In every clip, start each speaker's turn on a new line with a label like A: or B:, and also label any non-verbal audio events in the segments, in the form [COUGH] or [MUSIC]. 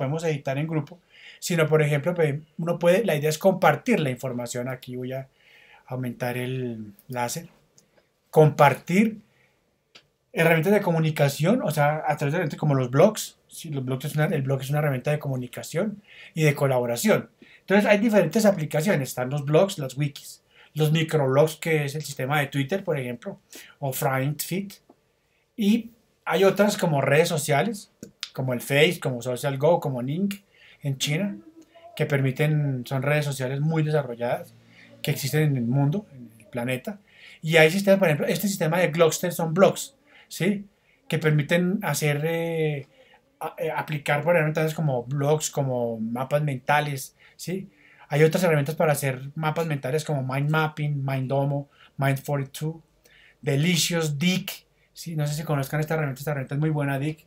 A: podemos editar en grupo, sino por ejemplo, pues, uno puede, la idea es compartir la información. Aquí voy a aumentar el láser. Compartir herramientas de comunicación, o sea, a través de herramientas como los blogs. si los blogs el blog es una herramienta de comunicación y de colaboración. Entonces hay diferentes aplicaciones. Están los blogs, los wikis, los microblogs, que es el sistema de Twitter, por ejemplo, o FriendFit. Y hay otras como redes sociales, como el Face, como Social Go, como Ning en China, que permiten, son redes sociales muy desarrolladas, que existen en el mundo, en el planeta. Y hay sistemas, por ejemplo, este sistema de Glockster son blogs, ¿sí? Que permiten hacer, eh, eh, aplicar, por ejemplo, como blogs, como mapas mentales, ¿sí? Hay otras herramientas para hacer mapas mentales como Mind Mapping, Mindomo, Mind42, Delicious Dick, ¿sí? No sé si conozcan esta herramienta, esta herramienta es muy buena, Dick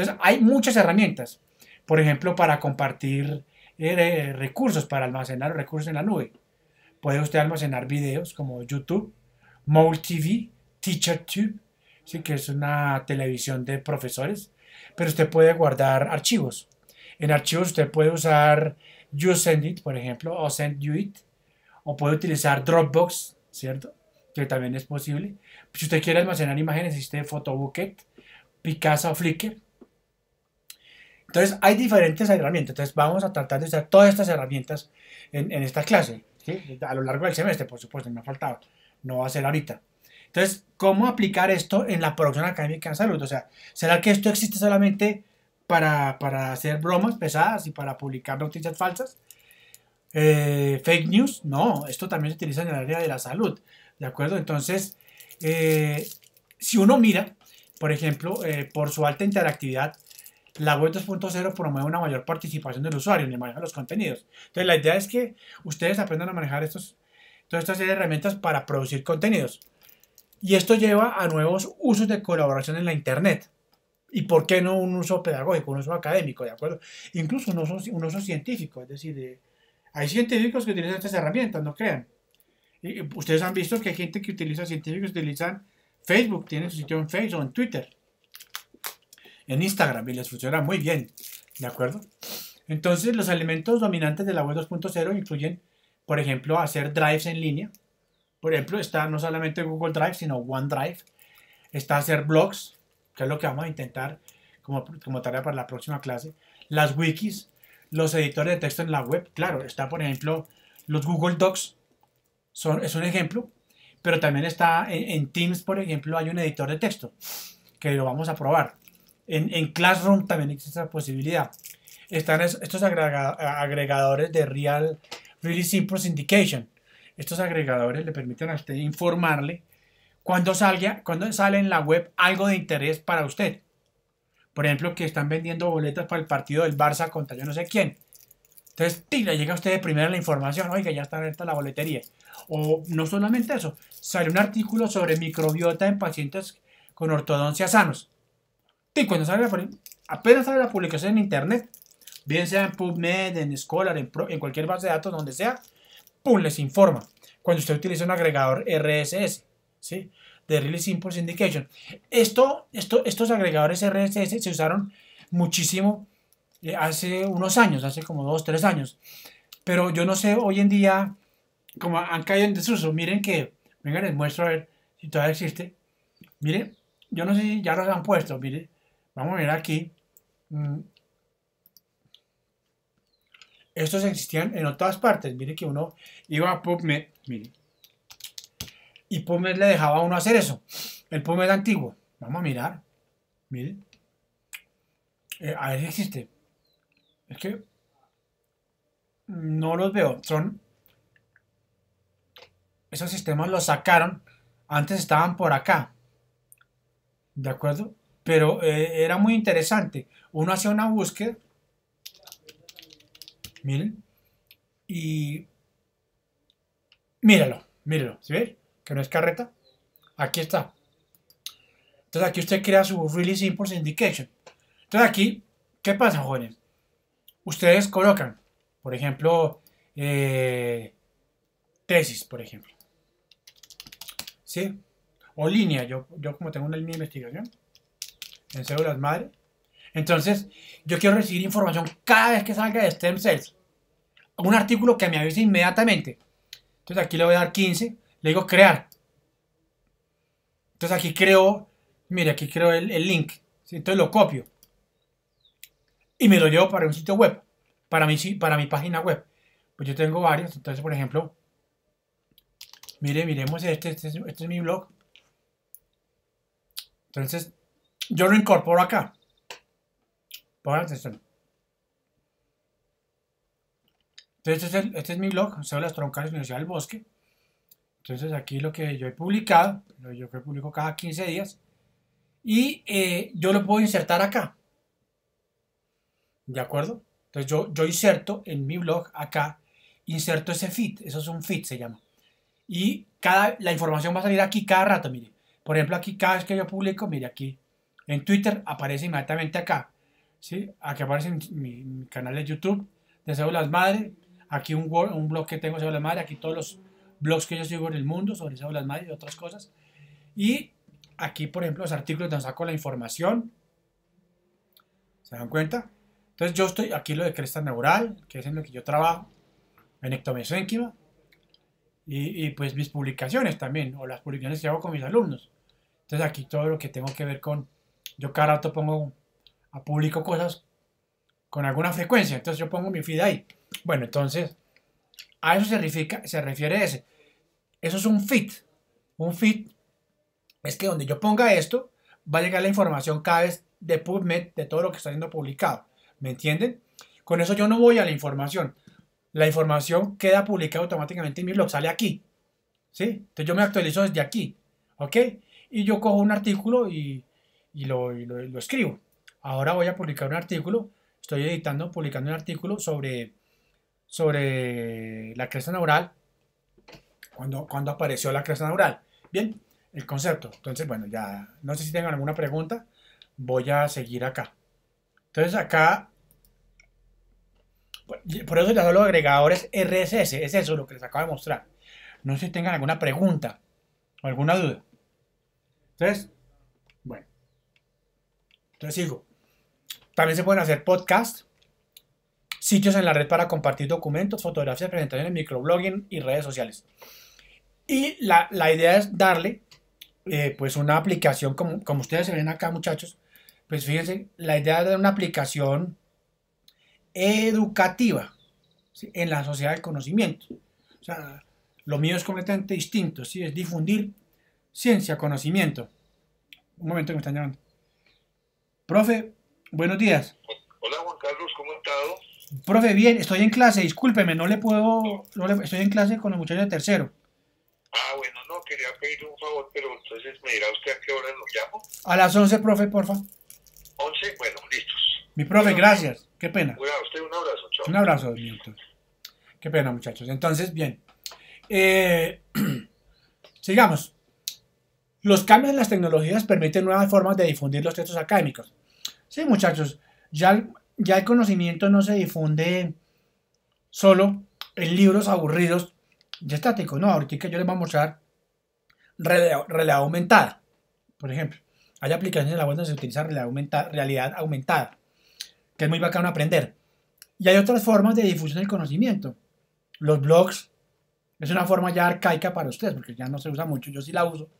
A: entonces, hay muchas herramientas. Por ejemplo, para compartir eh, recursos, para almacenar recursos en la nube. Puede usted almacenar videos como YouTube, Mole TV, TeacherTube, ¿sí? que es una televisión de profesores, pero usted puede guardar archivos. En archivos usted puede usar YouSendIt, por ejemplo, o SendUit, o puede utilizar Dropbox, ¿cierto? Que también es posible. Si usted quiere almacenar imágenes, existe Photobucket, Picasa o Flickr. Entonces, hay diferentes herramientas. Entonces, vamos a tratar de usar todas estas herramientas en, esta clase, ¿sí? a lo largo del semestre, por supuesto, me ha faltado. No va a ser ahorita. Entonces, ¿cómo aplicar esto en la producción académica en salud? O sea, ¿será que esto existe solamente para, hacer bromas pesadas y para publicar noticias falsas? Eh, fake news, no, esto también se utiliza en el área de la salud, ¿de acuerdo? Entonces, eh, si uno mira, por ejemplo, eh, por su alta interactividad, la web 2.0 promueve una mayor participación del usuario en el manejo de los contenidos. Entonces, la idea es que ustedes aprendan a manejar estos, todas estas herramientas para producir contenidos. Y esto lleva a nuevos usos de colaboración en la Internet. ¿Y por qué no un uso pedagógico, un uso académico, de acuerdo? Incluso un uso, uso científico, es decir, hay científicos que utilizan estas herramientas, no crean. ustedes han visto que hay gente que utiliza, científicos utilizan Facebook, tienen su sitio en Facebook o en Twitter en Instagram y les funciona muy bien, ¿de acuerdo? Entonces, los elementos dominantes de la web 2.0 incluyen, por ejemplo, hacer drives en línea. Por ejemplo, está no solamente Google Drive, sino OneDrive. Está hacer blogs, que es lo que vamos a intentar como, como tarea para la próxima clase. Las wikis, los editores de texto en la web. Claro, está, por ejemplo, los Google Docs. Son, es un ejemplo, pero también está en Teams, por ejemplo, hay un editor de texto que lo vamos a probar. En, Classroom también existe esa posibilidad. Están estos agregadores de Real, Really Simple Syndication. Estos agregadores le permiten a usted informarle cuando, salga, cuando sale en la web algo de interés para usted. Por ejemplo, que están vendiendo boletas para el partido del Barça contra yo no sé quién. Entonces, le llega a usted de primera la información, oiga, ya está abierta la boletería. O no solamente eso, sale un artículo sobre microbiota en pacientes con ortodoncia sanos. Y cuando sale la, apenas sale la publicación en internet, bien sea en PubMed, en Scholar, en, cualquier base de datos, donde sea, ¡pum! les informa. Cuando usted utiliza un agregador RSS, ¿sí? De Really Simple Syndication. Esto, esto, estos agregadores RSS se usaron muchísimo eh, hace unos años, hace como dos, tres años. Pero yo no sé, hoy en día, como han caído en desuso, miren que, Venga, les muestro a ver si todavía existe. Mire, yo no sé si ya los han puesto, miren. Vamos a mirar aquí. Mm. Estos existían en otras partes. Mire que uno iba a PubMed. Mire. Y PubMed le dejaba a uno hacer eso. El PubMed antiguo. Vamos a mirar. Mire. Eh, a ver si existe. Es que no los veo. Son. Esos sistemas los sacaron. Antes estaban por acá. ¿De acuerdo? Pero eh, era muy interesante. Uno hacía una búsqueda. Miren. Y míralo, míralo. ¿Sí ve? Que no es carreta. Aquí está. Entonces aquí usted crea su Really Simple Syndication. Entonces aquí, ¿qué pasa, jóvenes? Ustedes colocan, por ejemplo, eh, tesis, por ejemplo. ¿Sí? O línea, yo, yo como tengo una línea de investigación, en células madre. Entonces, yo quiero recibir información cada vez que salga de Stem Cells. Un artículo que me avise inmediatamente. Entonces aquí le voy a dar 15, le digo crear. Entonces aquí creo, mire, aquí creo el, link. Entonces lo copio. Y me lo llevo para un sitio web, para mi, para mi página web. Pues yo tengo varios. Entonces, por ejemplo, mire, miremos este, este es este mi blog. Entonces, yo lo incorporo acá. Pon atención. Entonces, este es, este es mi blog, las Troncales, Universidad del Bosque. Entonces, aquí lo que yo he publicado, lo yo que publico cada 15 días, y eh, yo lo puedo insertar acá. ¿De acuerdo? Entonces, yo, yo inserto en mi blog acá, inserto ese feed, eso es un feed, se llama. Y cada, la información va a salir aquí cada rato, mire. Por ejemplo, aquí cada vez que yo publico, mire aquí, en Twitter aparece inmediatamente acá. ¿sí? Aquí aparece mi, canal de YouTube de Células Madre. Aquí un, blog que tengo de Células Madre. Aquí todos los blogs que yo sigo en el mundo sobre Células Madre y otras cosas. Y aquí, por ejemplo, los artículos donde saco la información. ¿Se dan cuenta? Entonces yo estoy aquí lo de cresta neural, que es en lo que yo trabajo, en y, y pues mis publicaciones también, o las publicaciones que hago con mis alumnos. Entonces aquí todo lo que tengo que ver con yo cada rato pongo a público cosas con alguna frecuencia, entonces yo pongo mi feed ahí. Bueno, entonces a eso se refiere, se refiere ese. Eso es un feed. Un feed es que donde yo ponga esto, va a llegar la información cada vez de PubMed de todo lo que está siendo publicado. ¿Me entienden? Con eso yo no voy a la información. La información queda publicada automáticamente en mi blog, sale aquí. ¿Sí? Entonces yo me actualizo desde aquí. ¿Ok? Y yo cojo un artículo y y lo, escribo. Ahora voy a publicar un artículo, estoy editando, publicando un artículo sobre, sobre la cresta neural, cuando, cuando apareció la cresta neural. Bien, el concepto. Entonces, bueno, ya no sé si tengan alguna pregunta, voy a seguir acá. Entonces acá, por eso ya son los agregadores RSS, es eso lo que les acabo de mostrar. No sé si tengan alguna pregunta o alguna duda. Entonces, entonces digo, también se pueden hacer podcasts, sitios en la red para compartir documentos, fotografías, presentaciones, microblogging y redes sociales. Y la, idea es darle eh, pues una aplicación, como, como ustedes se ven acá muchachos, pues fíjense, la idea es dar una aplicación educativa en la sociedad del conocimiento. O sea, lo mío es completamente distinto, es difundir ciencia, conocimiento. Un momento que me están llamando. Profe, buenos días. Hola Juan Carlos, ¿cómo estás? Profe, bien, estoy en clase, discúlpeme, no le puedo, estoy en clase con el muchacho de tercero. Ah, bueno, no, quería pedirle un favor, pero entonces me dirá usted a qué hora lo llamo. A las 11, profe, porfa. 11, bueno, listos. Mi profe, gracias, qué pena. Cuidado, usted un abrazo, chao. Un abrazo, mi doctor. Qué pena, muchachos. Entonces, bien. Eh, [CLEARS THROAT] sigamos. Los cambios en las tecnologías permiten nuevas formas de difundir los textos académicos. Sí, muchachos, ya, el conocimiento no se difunde solo en libros aburridos ya estáticos. no, ahorita yo les voy a mostrar realidad, aumentada, por ejemplo. Hay aplicaciones en la web donde se utiliza realidad aumentada, realidad aumentada, que es muy bacano aprender. Y hay otras formas de difusión del conocimiento. Los blogs es una forma ya arcaica para ustedes, porque ya no se usa mucho, yo sí la uso.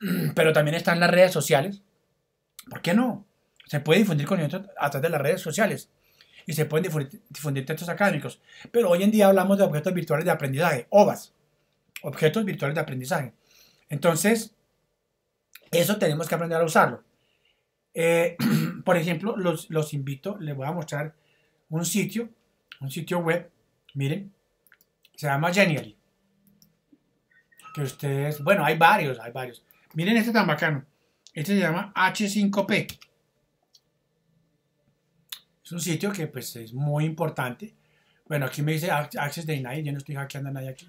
A: [CLEARS THROAT] Pero también están las redes sociales. ¿Por qué no? Se puede difundir con conocimiento a través de las redes sociales y se pueden difundir, textos académicos. Pero hoy en día hablamos de objetos virtuales de aprendizaje, OVAS, objetos virtuales de aprendizaje. Entonces, eso tenemos que aprender a usarlo. Eh, [CLEARS THROAT] por ejemplo, los, los, invito, les voy a mostrar un sitio, un sitio web, miren, se llama Genially. Que ustedes, bueno, hay varios, hay varios. Miren este tan bacano. Este se llama H5P. Es un sitio que pues es muy importante. Bueno, aquí me dice Access Night. yo no estoy hackeando a nadie aquí.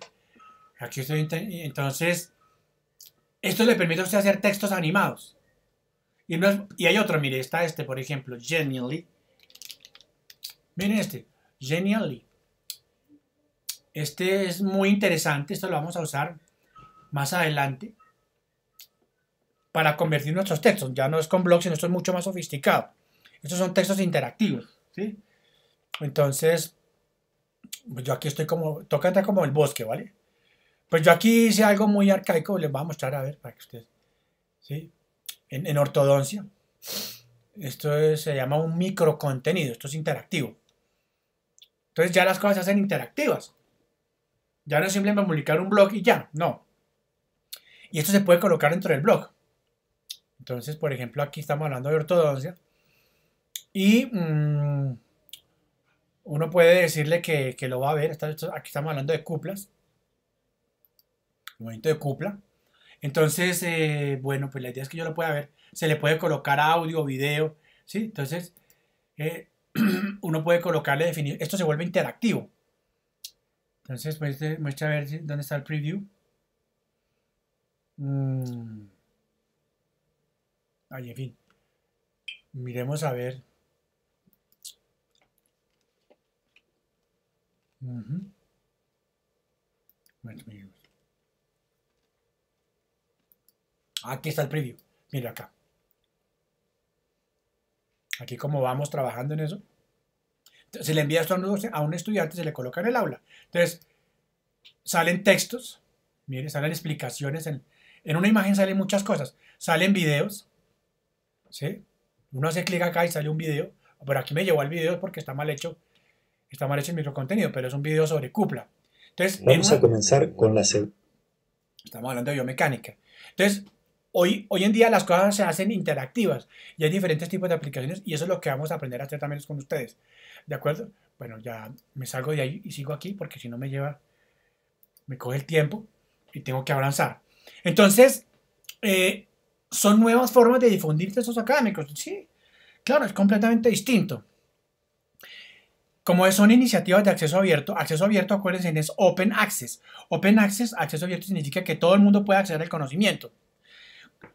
A: Aquí estoy, entonces, esto le permite a usted hacer textos animados. Y, y hay otro, mire, está este, por ejemplo, Genially. Miren este, Genially. Este es muy interesante, esto lo vamos a usar más adelante para convertir nuestros textos. Ya no es con blogs, sino esto es mucho más sofisticado. Estos son textos interactivos, ¿sí? Entonces, pues yo aquí estoy como, toca entrar como el bosque, ¿vale? Pues yo aquí hice algo muy arcaico, les voy a mostrar a ver para que ustedes, ¿sí? En, ortodoncia. Esto se llama un microcontenido, esto es interactivo. Entonces ya las cosas se hacen interactivas. Ya no es simplemente publicar un blog y ya, no. Y esto se puede colocar dentro del blog. Entonces, por ejemplo, aquí estamos hablando de ortodoncia. Y mm, uno puede decirle que, lo va a ver. aquí estamos hablando de cuplas. momento de cupla. Entonces, eh, bueno, pues la idea es que yo lo pueda ver. Se le puede colocar audio, video. ¿sí? Entonces, eh, [CLEARS THROAT] uno puede colocarle, definir. Esto se vuelve interactivo. Entonces, pues muestra a ver dónde está el preview. Mm. en fin. Miremos a ver. aquí está el preview. Mira acá. Aquí como vamos trabajando en eso. Se le envía esto a un estudiante, se le coloca en el aula. Entonces, salen textos, miren, salen explicaciones. En, una imagen salen muchas cosas. Salen videos, ¿sí? Uno hace clic acá y sale un video. Pero aquí me llevó el video porque está mal hecho está mal hecho el microcontenido, pero es un video sobre cupla. Entonces, Vamos a comenzar con la
B: Estamos
A: hablando de biomecánica. Entonces, hoy, hoy en día las cosas se hacen interactivas y hay diferentes tipos de aplicaciones y eso es lo que vamos a aprender a hacer también con ustedes. ¿De acuerdo? Bueno, ya me salgo de ahí y sigo aquí porque si no me lleva, me coge el tiempo y tengo que avanzar. Entonces, eh, son nuevas formas de difundir textos académicos. Sí, claro, es completamente distinto. Como son iniciativas de acceso abierto, acceso abierto, acuérdense, es open access. Open access, acceso abierto significa que todo el mundo puede acceder al conocimiento.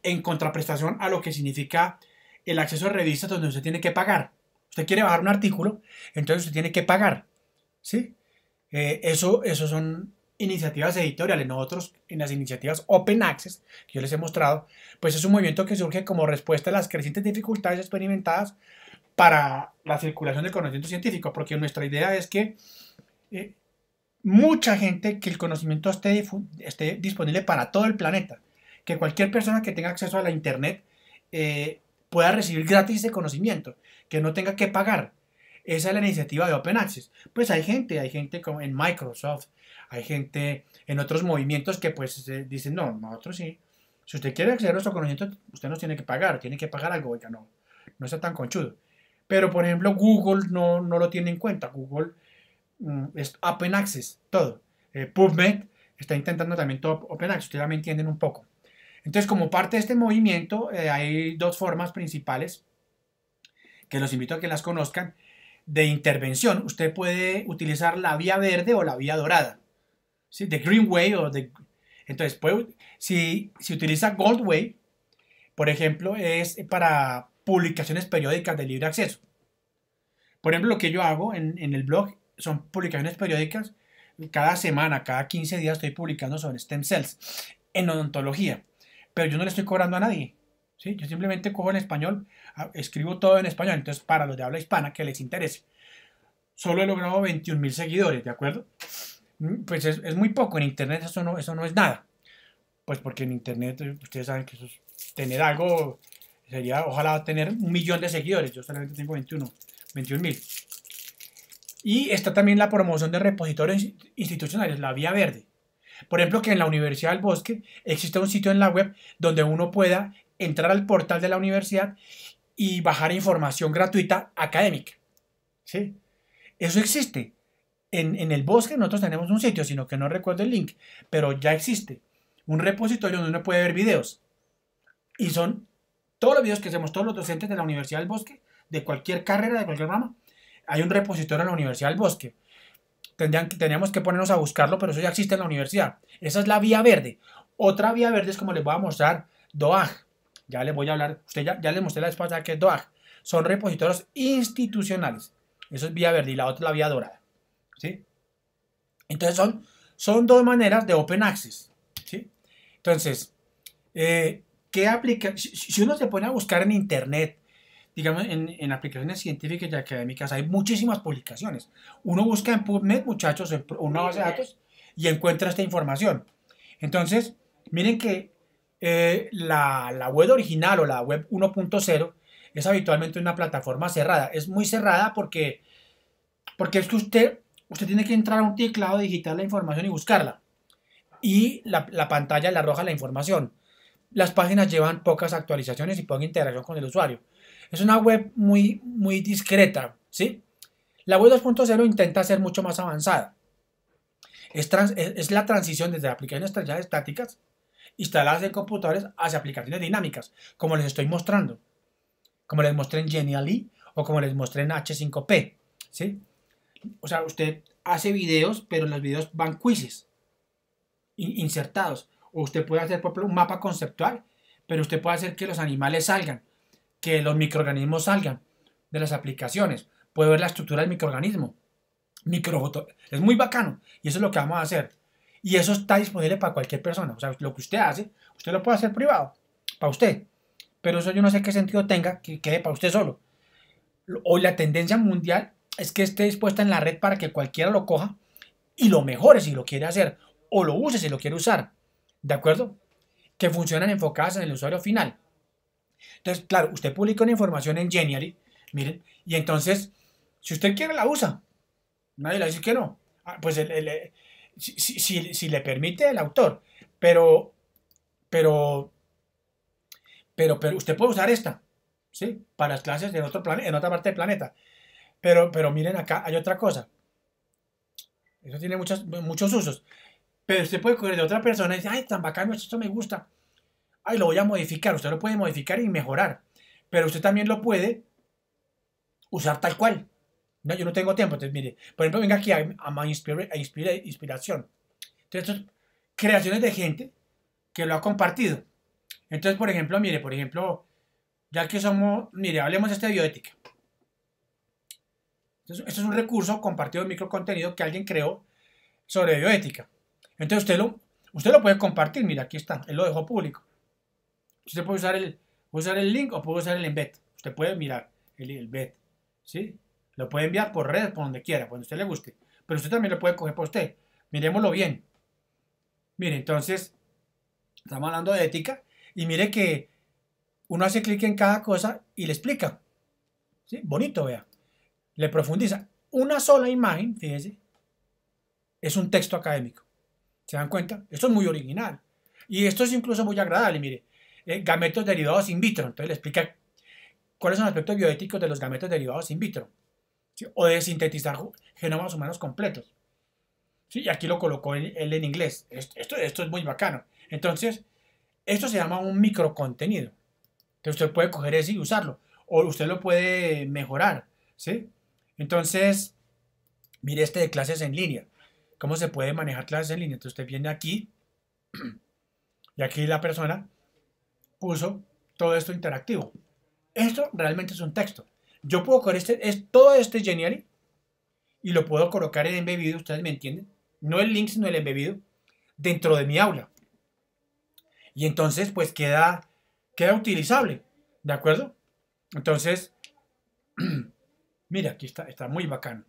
A: En contraprestación a lo que significa el acceso a revistas donde usted tiene que pagar. Usted quiere bajar un artículo, entonces usted tiene que pagar. ¿sí? Eh, eso, eso son iniciativas editoriales. Nosotros, en las iniciativas Open Access, que yo les he mostrado, pues es un movimiento que surge como respuesta a las crecientes dificultades experimentadas para la circulación del conocimiento científico, porque nuestra idea es que eh, mucha gente, que el conocimiento esté, disponible para todo el planeta, que cualquier persona que tenga acceso a la Internet eh, pueda recibir gratis ese conocimiento, que no tenga que pagar. Esa es la iniciativa de Open Access. Pues hay gente, hay gente como en Microsoft, hay gente en otros movimientos que pues eh, dicen, no, nosotros sí. Si usted quiere acceder a nuestro conocimiento, usted nos tiene que pagar, tiene que pagar algo, oiga, no, no está tan conchudo. Pero, por ejemplo, Google no, lo tiene en cuenta. Google mm, es Open Access, todo. Eh, PubMed está intentando también todo Open Access. Ustedes me entienden un poco. Entonces, como parte de este movimiento, eh, hay dos formas principales que los invito a que las conozcan de intervención. Usted puede utilizar la vía verde o la vía dorada, ¿sí? The Green Way o de Entonces, si, si utiliza Goldway por ejemplo, es para publicaciones periódicas de libre acceso. Por ejemplo, lo que yo hago en, el blog son publicaciones periódicas. Cada semana, cada 15 días estoy publicando sobre stem cells en odontología. Pero yo no le estoy cobrando a nadie. Yo simplemente cojo en español, ah, escribo todo en español. Entonces, para los de habla hispana que les interese. Solo he logrado 21 mil seguidores, ¿de acuerdo? Mm, pues es, muy poco. En Internet eso no, eso no es nada. Pues porque en Internet eh, ustedes saben que eso es tener algo Sería, ojalá, tener un millón de seguidores. Yo solamente tengo 21, Y está también la promoción de repositorios institucionales, la vía verde. Por ejemplo, que en la Universidad del Bosque existe un sitio en la web donde uno pueda entrar al portal de la universidad y bajar información gratuita académica. ¿Sí? Eso existe. En, en, el bosque nosotros tenemos un sitio, sino que no recuerdo el link, pero ya existe. Un repositorio donde uno puede ver videos. Y son todos los videos que hacemos, todos los docentes de la Universidad del Bosque, de cualquier carrera, de cualquier rama, hay un repositorio en la Universidad del Bosque. Tendrían, tendríamos que ponernos a buscarlo, pero eso ya existe en la universidad. Esa es la vía verde. Otra vía verde es como les voy a mostrar DOAG. Ya les voy a hablar, usted ya, le les mostré la espalda que es DOAG. Son repositorios institucionales. Eso es vía verde y la otra es la vía dorada. ¿Sí? Entonces son, son dos maneras de open access. ¿Sí? Entonces, eh, aplica? Si uno se pone a buscar en internet, digamos, en, aplicaciones científicas y académicas, hay muchísimas publicaciones. Uno busca en PubMed, muchachos, en una base de datos, y encuentra esta información. Entonces, miren que eh, la, web original o la web 1.0 es habitualmente una plataforma cerrada. Es muy cerrada porque, porque es que usted, usted tiene que entrar a un teclado digital la información y buscarla. Y la, la pantalla le arroja la información las páginas llevan pocas actualizaciones y poca interacción con el usuario. Es una web muy, muy discreta, ¿sí? La web 2.0 intenta ser mucho más avanzada. Es, la transición desde aplicaciones estáticas instaladas en computadores hacia aplicaciones dinámicas, como les estoy mostrando, como les mostré en Genially o como les mostré en H5P, ¿sí? O sea, usted hace videos, pero en los videos van quizzes insertados usted puede hacer, por un mapa conceptual, pero usted puede hacer que los animales salgan, que los microorganismos salgan de las aplicaciones. Puede ver la estructura del microorganismo. Es muy bacano. Y eso es lo que vamos a hacer. Y eso está disponible para cualquier persona. O sea, lo que usted hace, usted lo puede hacer privado, para usted. Pero eso yo no sé qué sentido tenga que quede para usted solo. Hoy la tendencia mundial es que esté dispuesta en la red para que cualquiera lo coja y lo mejore si lo quiere hacer o lo use si lo quiere usar. ¿De acuerdo? Que funcionan enfocadas en el usuario final. Entonces, claro, usted publica una información en Genially, miren, y entonces, si usted quiere, la usa. Nadie le dice que no. Ah, pues eh, si, si, si, le permite el autor, pero, pero, pero, pero usted puede usar esta, ¿sí? Para las clases en, otro en otra parte del planeta. Pero, pero miren, acá hay otra cosa. Eso tiene muchas, muchos usos. Pero usted puede coger de otra persona y decir, ay, tan bacano, esto, me gusta. Ay, lo voy a modificar. Usted lo puede modificar y mejorar. Pero usted también lo puede usar tal cual. No, yo no tengo tiempo. Entonces, mire, por ejemplo, venga aquí a, inspira, inspiración. Entonces, creaciones de gente que lo ha compartido. Entonces, por ejemplo, mire, por ejemplo, ya que somos, mire, hablemos de esta bioética. Entonces, esto es un recurso compartido de microcontenido que alguien creó sobre bioética. Entonces usted lo, usted lo puede compartir, mira, aquí está, él lo dejó público. Usted puede usar el, usar el link o puede usar el embed. Usted puede mirar el embed, ¿sí? Lo puede enviar por redes, por donde quiera, cuando usted le guste. Pero usted también lo puede coger por usted. Miremoslo bien. Mire, entonces, estamos hablando de ética y mire que uno hace clic en cada cosa y le explica. ¿Sí? Bonito, vea. Le profundiza. Una sola imagen, fíjese, es un texto académico. ¿Se dan cuenta? Esto es muy original. Y esto es incluso muy agradable. Mire, eh, gametos derivados in vitro. Entonces le explica cuáles son los aspectos bioéticos de los gametos derivados in vitro. O de sintetizar genomas humanos completos. ¿sí? Y aquí lo colocó él, en inglés. Esto, esto, es muy bacano. Entonces, esto se llama un microcontenido. Entonces usted puede coger ese y usarlo. O usted lo puede mejorar. ¿sí? Entonces, mire este de clases en línea cómo se puede manejar clases en línea. Entonces usted viene aquí [CLEARS THROAT] y aquí la persona puso todo esto interactivo. Esto realmente es un texto. Yo puedo coger este, es, todo este Genial y lo puedo colocar en embebido, ustedes me entienden, no el link sino el embebido, dentro de mi aula. Y entonces pues queda, queda utilizable, ¿de acuerdo? Entonces, [CLEARS THROAT] mira, aquí está, está muy bacano.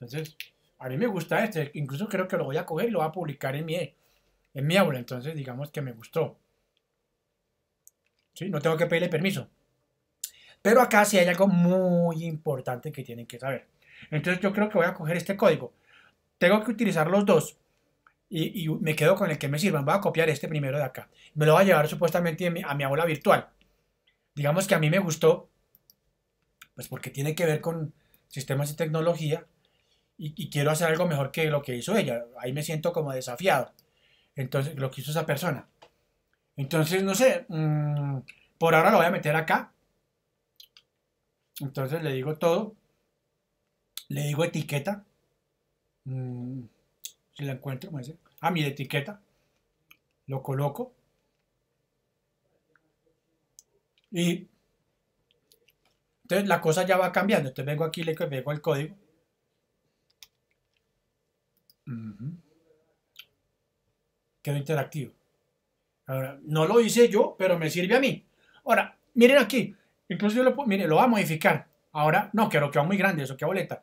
A: Entonces, a mí me gusta este, incluso creo que lo voy a coger y lo voy a publicar en mi, en mi aula, entonces digamos que me gustó. ¿Sí? No tengo que pedirle permiso. Pero acá sí hay algo muy importante que tienen que saber. Entonces yo creo que voy a coger este código. Tengo que utilizar los dos y, me quedo con el que me sirvan. Voy a copiar este primero de acá. Me lo voy a llevar supuestamente a mi, a mi aula virtual. Digamos que a mí me gustó, pues porque tiene que ver con sistemas y tecnología y, quiero hacer algo mejor que lo que hizo ella. Ahí me siento como desafiado. Entonces, lo que hizo esa persona. Entonces, no sé, mm, por ahora lo voy a meter acá. Entonces le digo todo. Le digo etiqueta. Mm, si la encuentro, a Ah, mi etiqueta. Lo coloco. Y entonces la cosa ya va cambiando. Entonces vengo aquí, le pego el código. quedó interactivo. Ahora, no lo hice yo, pero me sirve a mí. Ahora, miren aquí, incluso yo lo, mire, lo voy a modificar. Ahora, no, que va muy grande, eso, qué boleta.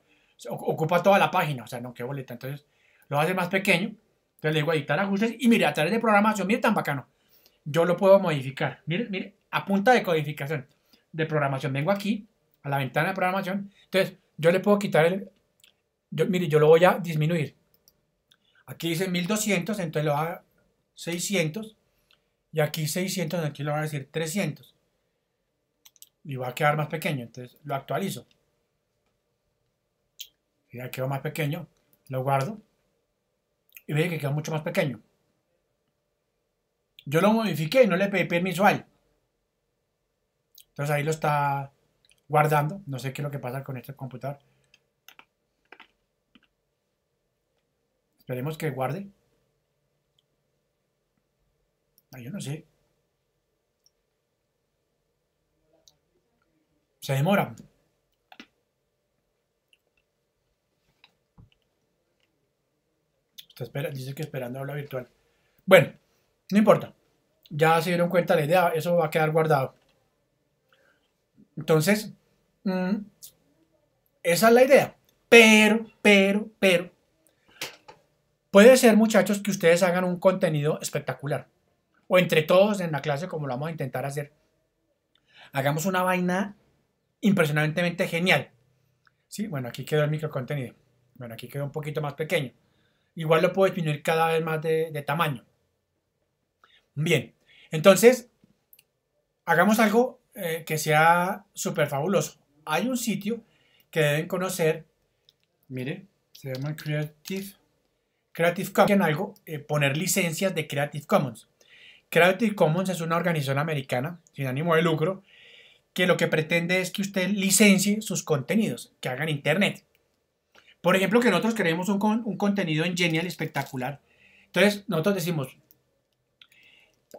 A: Ocupa toda la página, o sea, no, qué boleta. Entonces, lo voy a hacer más pequeño. Entonces le digo editar ajustes y mire, a través de programación, Miren, tan bacano. Yo lo puedo modificar. Miren, mire, a punta de codificación de programación. Vengo aquí a la ventana de programación. Entonces, yo le puedo quitar el... Yo, mire, yo lo voy a disminuir. Aquí dice 1200, entonces lo voy a 600 y aquí 600, aquí le van a decir 300 y va a quedar más pequeño, entonces lo actualizo y ya quedó más pequeño, lo guardo y ve que quedó mucho más pequeño yo lo modifiqué y no le pedí permiso a entonces ahí lo está guardando, no sé qué es lo que pasa con este computador esperemos que guarde Ah, yo no sé. Se demora dice que esperando habla virtual. Bueno, no importa. Ya se dieron cuenta la idea, eso va a quedar guardado. Entonces, mm, esa es la idea. Pero, pero, pero. Puede ser, muchachos, que ustedes hagan un contenido espectacular o entre todos en la clase como lo vamos a intentar hacer, hagamos una vaina impresionantemente genial. Sí, bueno, aquí quedó el microcontenido. Bueno, aquí quedó un poquito más pequeño. Igual lo puedo disminuir cada vez más de, tamaño. Bien, entonces, hagamos algo eh, que sea súper fabuloso. Hay un sitio que deben conocer, mire, se llama Creative, Creative Commons, algo, eh, poner licencias de Creative Commons. Creative Commons es una organización americana sin ánimo de lucro que lo que pretende es que usted licencie sus contenidos, que hagan internet. Por ejemplo, que nosotros creemos un, contenido en Genial espectacular. Entonces, nosotros decimos,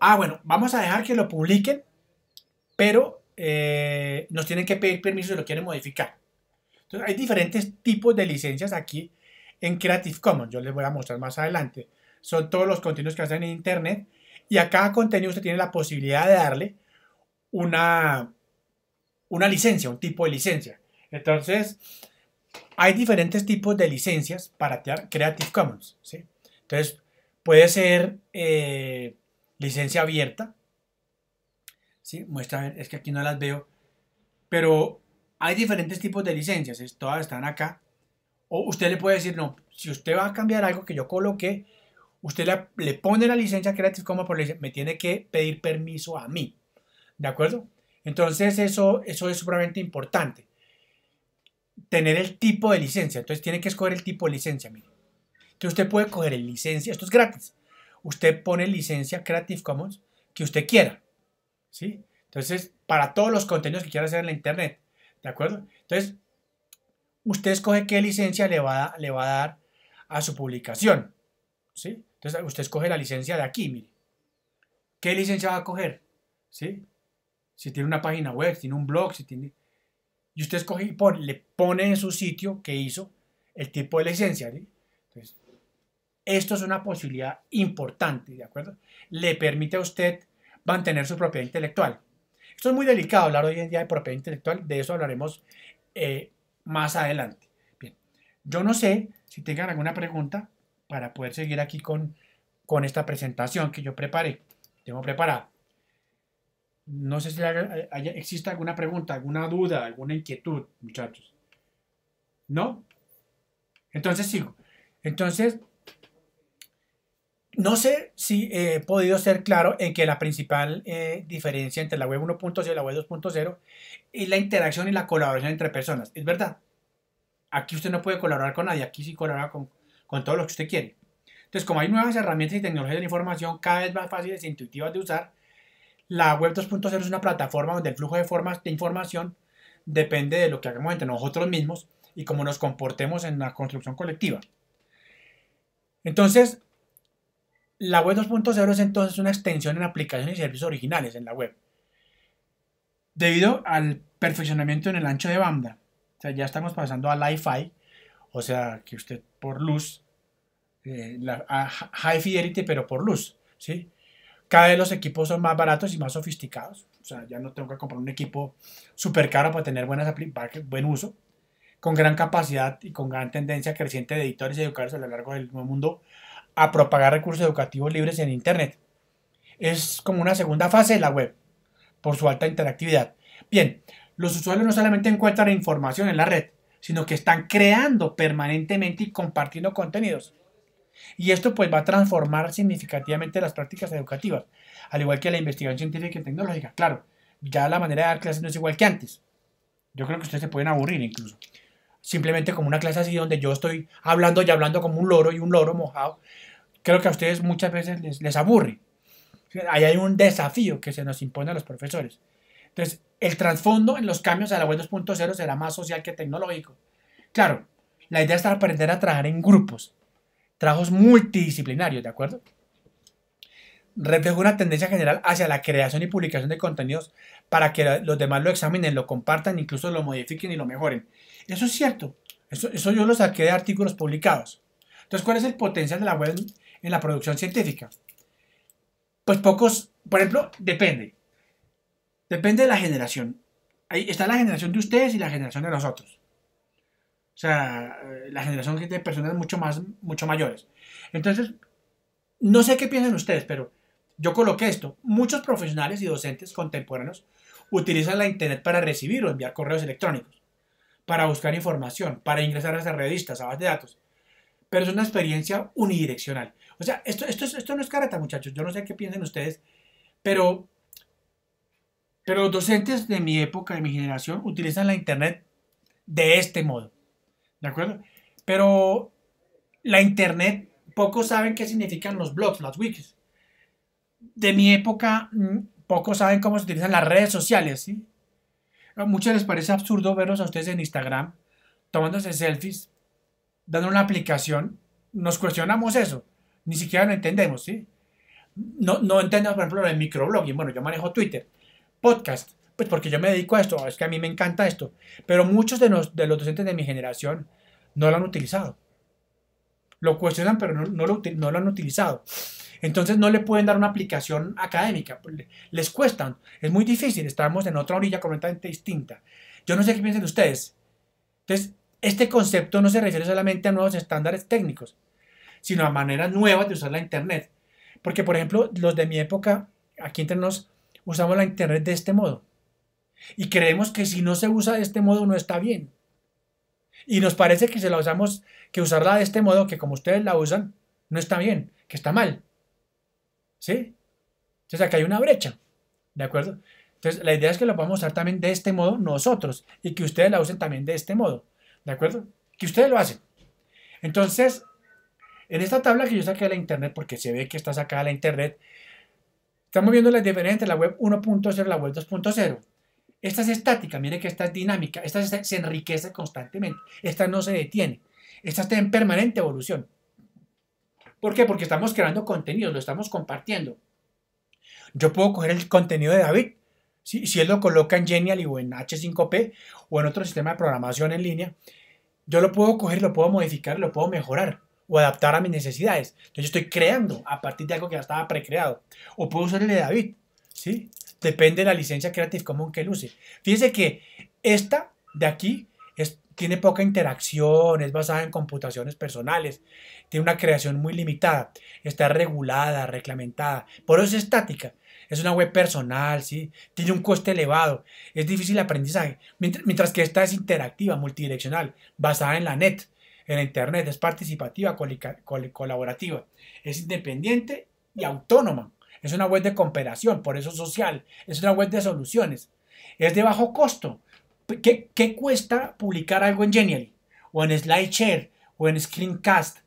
A: ah, bueno, vamos a dejar que lo publiquen, pero eh, nos tienen que pedir permiso si lo quieren modificar. Entonces, hay diferentes tipos de licencias aquí en Creative Commons. Yo les voy a mostrar más adelante. Son todos los contenidos que hacen en Internet y a cada contenido usted tiene la posibilidad de darle una, una licencia, un tipo de licencia. Entonces, hay diferentes tipos de licencias para Creative Commons. Entonces, puede ser eh, licencia abierta. ¿sí? Muestra, es que aquí no las veo. Pero hay diferentes tipos de licencias. Todas están acá. O usted le puede decir, no, si usted va a cambiar algo que yo coloqué, Usted le pone la licencia Creative Commons, pero me tiene que pedir permiso a mí. ¿De acuerdo? Entonces eso, eso es sumamente importante. Tener el tipo de licencia. Entonces tiene que escoger el tipo de licencia. Mire. Entonces usted puede coger el licencia. Esto es gratis. Usted pone licencia Creative Commons que usted quiera. ¿Sí? Entonces, para todos los contenidos que quiera hacer en la internet. ¿De acuerdo? Entonces, usted escoge qué licencia le va le va a dar a su publicación. ¿Sí? Entonces usted escoge la licencia de aquí, mire. ¿Qué licencia va a coger? ¿Sí? Si tiene una página web, si tiene un blog, si tiene... Y usted escoge y le pone en su sitio que hizo el tipo de licencia. Entonces, esto es una posibilidad importante, ¿de acuerdo? Le permite a usted mantener su propiedad intelectual. Esto es muy delicado hablar hoy en día de propiedad intelectual, de eso hablaremos eh, más adelante. Bien, yo no sé si tengan alguna pregunta para poder seguir aquí con, con esta presentación que yo preparé. Tengo preparada. No sé si eh, existe alguna pregunta, alguna duda, alguna inquietud, muchachos. ¿No? Entonces sigo. Entonces, no sé si he podido ser claro en que la principal eh, diferencia entre la web 1.0 y la web 2.0 es la interacción y la colaboración entre personas. Es verdad. Aquí usted no puede colaborar con nadie, aquí sí colabora con, con todo lo que usted quiere. Entonces, como hay nuevas herramientas y tecnologías de la información cada vez más fáciles e intuitivas de usar, la web 2.0 es una plataforma donde el flujo de formas de información depende de lo que hagamos entre nosotros mismos y cómo nos comportemos en la construcción colectiva. Entonces, la web 2.0 es entonces una extensión en aplicaciones y servicios originales en la web. Debido al perfeccionamiento en el ancho de banda, o sea, ya estamos pasando al wi fi o sea, que usted por luz, eh, high fidelity, pero por luz, ¿sí? Cada vez los equipos son más baratos y más sofisticados. O sea, ya no tengo que comprar un equipo súper caro para tener buenas buen uso, con gran capacidad y con gran tendencia creciente de editores y educadores a lo largo del mundo a propagar recursos educativos libres en Internet. Es como una segunda fase de la web, por su alta interactividad. Bien, los usuarios no solamente encuentran información en la red, sino que están creando permanentemente y compartiendo contenidos. Y esto pues va a transformar significativamente las prácticas educativas, al igual que la investigación científica y tecnológica. Claro, ya la manera de dar clases no es igual que antes. Yo creo que ustedes se pueden aburrir incluso. Simplemente como una clase así donde yo estoy hablando y hablando como un loro y un loro mojado, creo que a ustedes muchas veces les, les aburre. Ahí hay un desafío que se nos impone a los profesores. Entonces, el trasfondo en los cambios a la web 2.0 será más social que tecnológico. Claro, la idea es aprender a trabajar en grupos, trabajos multidisciplinarios, ¿de acuerdo? Refleja una tendencia general hacia la creación y publicación de contenidos para que los demás lo examinen, lo compartan, incluso lo modifiquen y lo mejoren. Eso es cierto. Eso, eso yo lo saqué de artículos publicados. Entonces, ¿cuál es el potencial de la web en la producción científica? Pues pocos, por ejemplo, depende. Depende de la generación. Ahí está la generación de ustedes y la generación de nosotros. O sea, eh, la generación de personas mucho, más, mucho mayores. Entonces, no sé qué piensan ustedes, pero yo coloqué esto. Muchos profesionales y docentes contemporáneos utilizan la Internet para recibir o enviar correos electrónicos, para buscar información, para ingresar a esas revistas, a bases de datos. Pero es una experiencia unidireccional. O sea, esto, esto, esto no es carata, muchachos. Yo no sé qué piensan ustedes, pero pero los docentes de mi época, de mi generación, utilizan la Internet de este modo. ¿De acuerdo? Pero la Internet, pocos saben qué significan los blogs, las wikis. De mi época, mm, pocos saben cómo se utilizan las redes sociales. ¿sí? A muchos les parece absurdo verlos a ustedes en Instagram tomándose selfies, dando una aplicación. Nos cuestionamos eso. Ni siquiera lo entendemos. ¿sí? No, no entendemos, por ejemplo, el microblogging. Bueno, yo manejo Twitter podcast. Pues porque yo me dedico a esto, es que a mí me encanta esto. Pero muchos de, los, de los docentes de mi generación no lo han utilizado. Lo cuestionan, pero no, lo, han utilizado. Entonces no le pueden dar una aplicación académica. Pues, les cuesta, Es muy difícil. Estamos en otra orilla completamente distinta. Yo no sé qué piensan ustedes. Entonces, este concepto no se refiere solamente a nuevos estándares técnicos, sino a maneras nuevas de usar la Internet. Porque, por ejemplo, los de mi época, aquí entre nosotros, usamos la Internet de este modo. Y creemos que si no se usa de este modo no está bien. Y nos parece que si la usamos, que usarla de este modo, que como ustedes la usan, no está bien, que está mal. ¿Sí? Entonces acá hay una brecha. ¿De acuerdo? Entonces la idea es que la podamos usar también de este modo nosotros y que ustedes la usen también de este modo. ¿De acuerdo? Que ustedes lo hacen. Entonces, en esta tabla que yo saqué de la internet, porque se ve que está sacada la internet, Estamos viendo las diferencias entre la web 1.0 y la web 2.0. Esta es estática, miren que esta es dinámica, esta se enriquece constantemente, esta no se detiene, esta está en permanente evolución. ¿Por qué? Porque estamos creando contenido, lo estamos compartiendo. Yo puedo coger el contenido de David, si, si él lo coloca en Genial o en H5P o en otro sistema de programación en línea, yo lo puedo coger, lo puedo modificar, lo puedo mejorar o adaptar a mis necesidades. Entonces yo estoy creando a partir de algo que ya estaba precreado. O puedo usar el de David, ¿sí? Depende de la licencia Creative Commons que él use. Fíjense que esta de aquí es, tiene poca interacción, es basada en computaciones personales, tiene una creación muy limitada, está regulada, reglamentada, por eso es estática. Es una web personal, ¿sí? tiene un coste elevado, es difícil aprendizaje, mientras que esta es interactiva, multidireccional, basada en la net en Internet, es participativa, colaborativa, es independiente y autónoma. Es una web de cooperación, por eso social, es una web de soluciones. Es de bajo costo. ¿Qué, cuesta publicar algo en Genial? O en SlideShare, o en Screencast.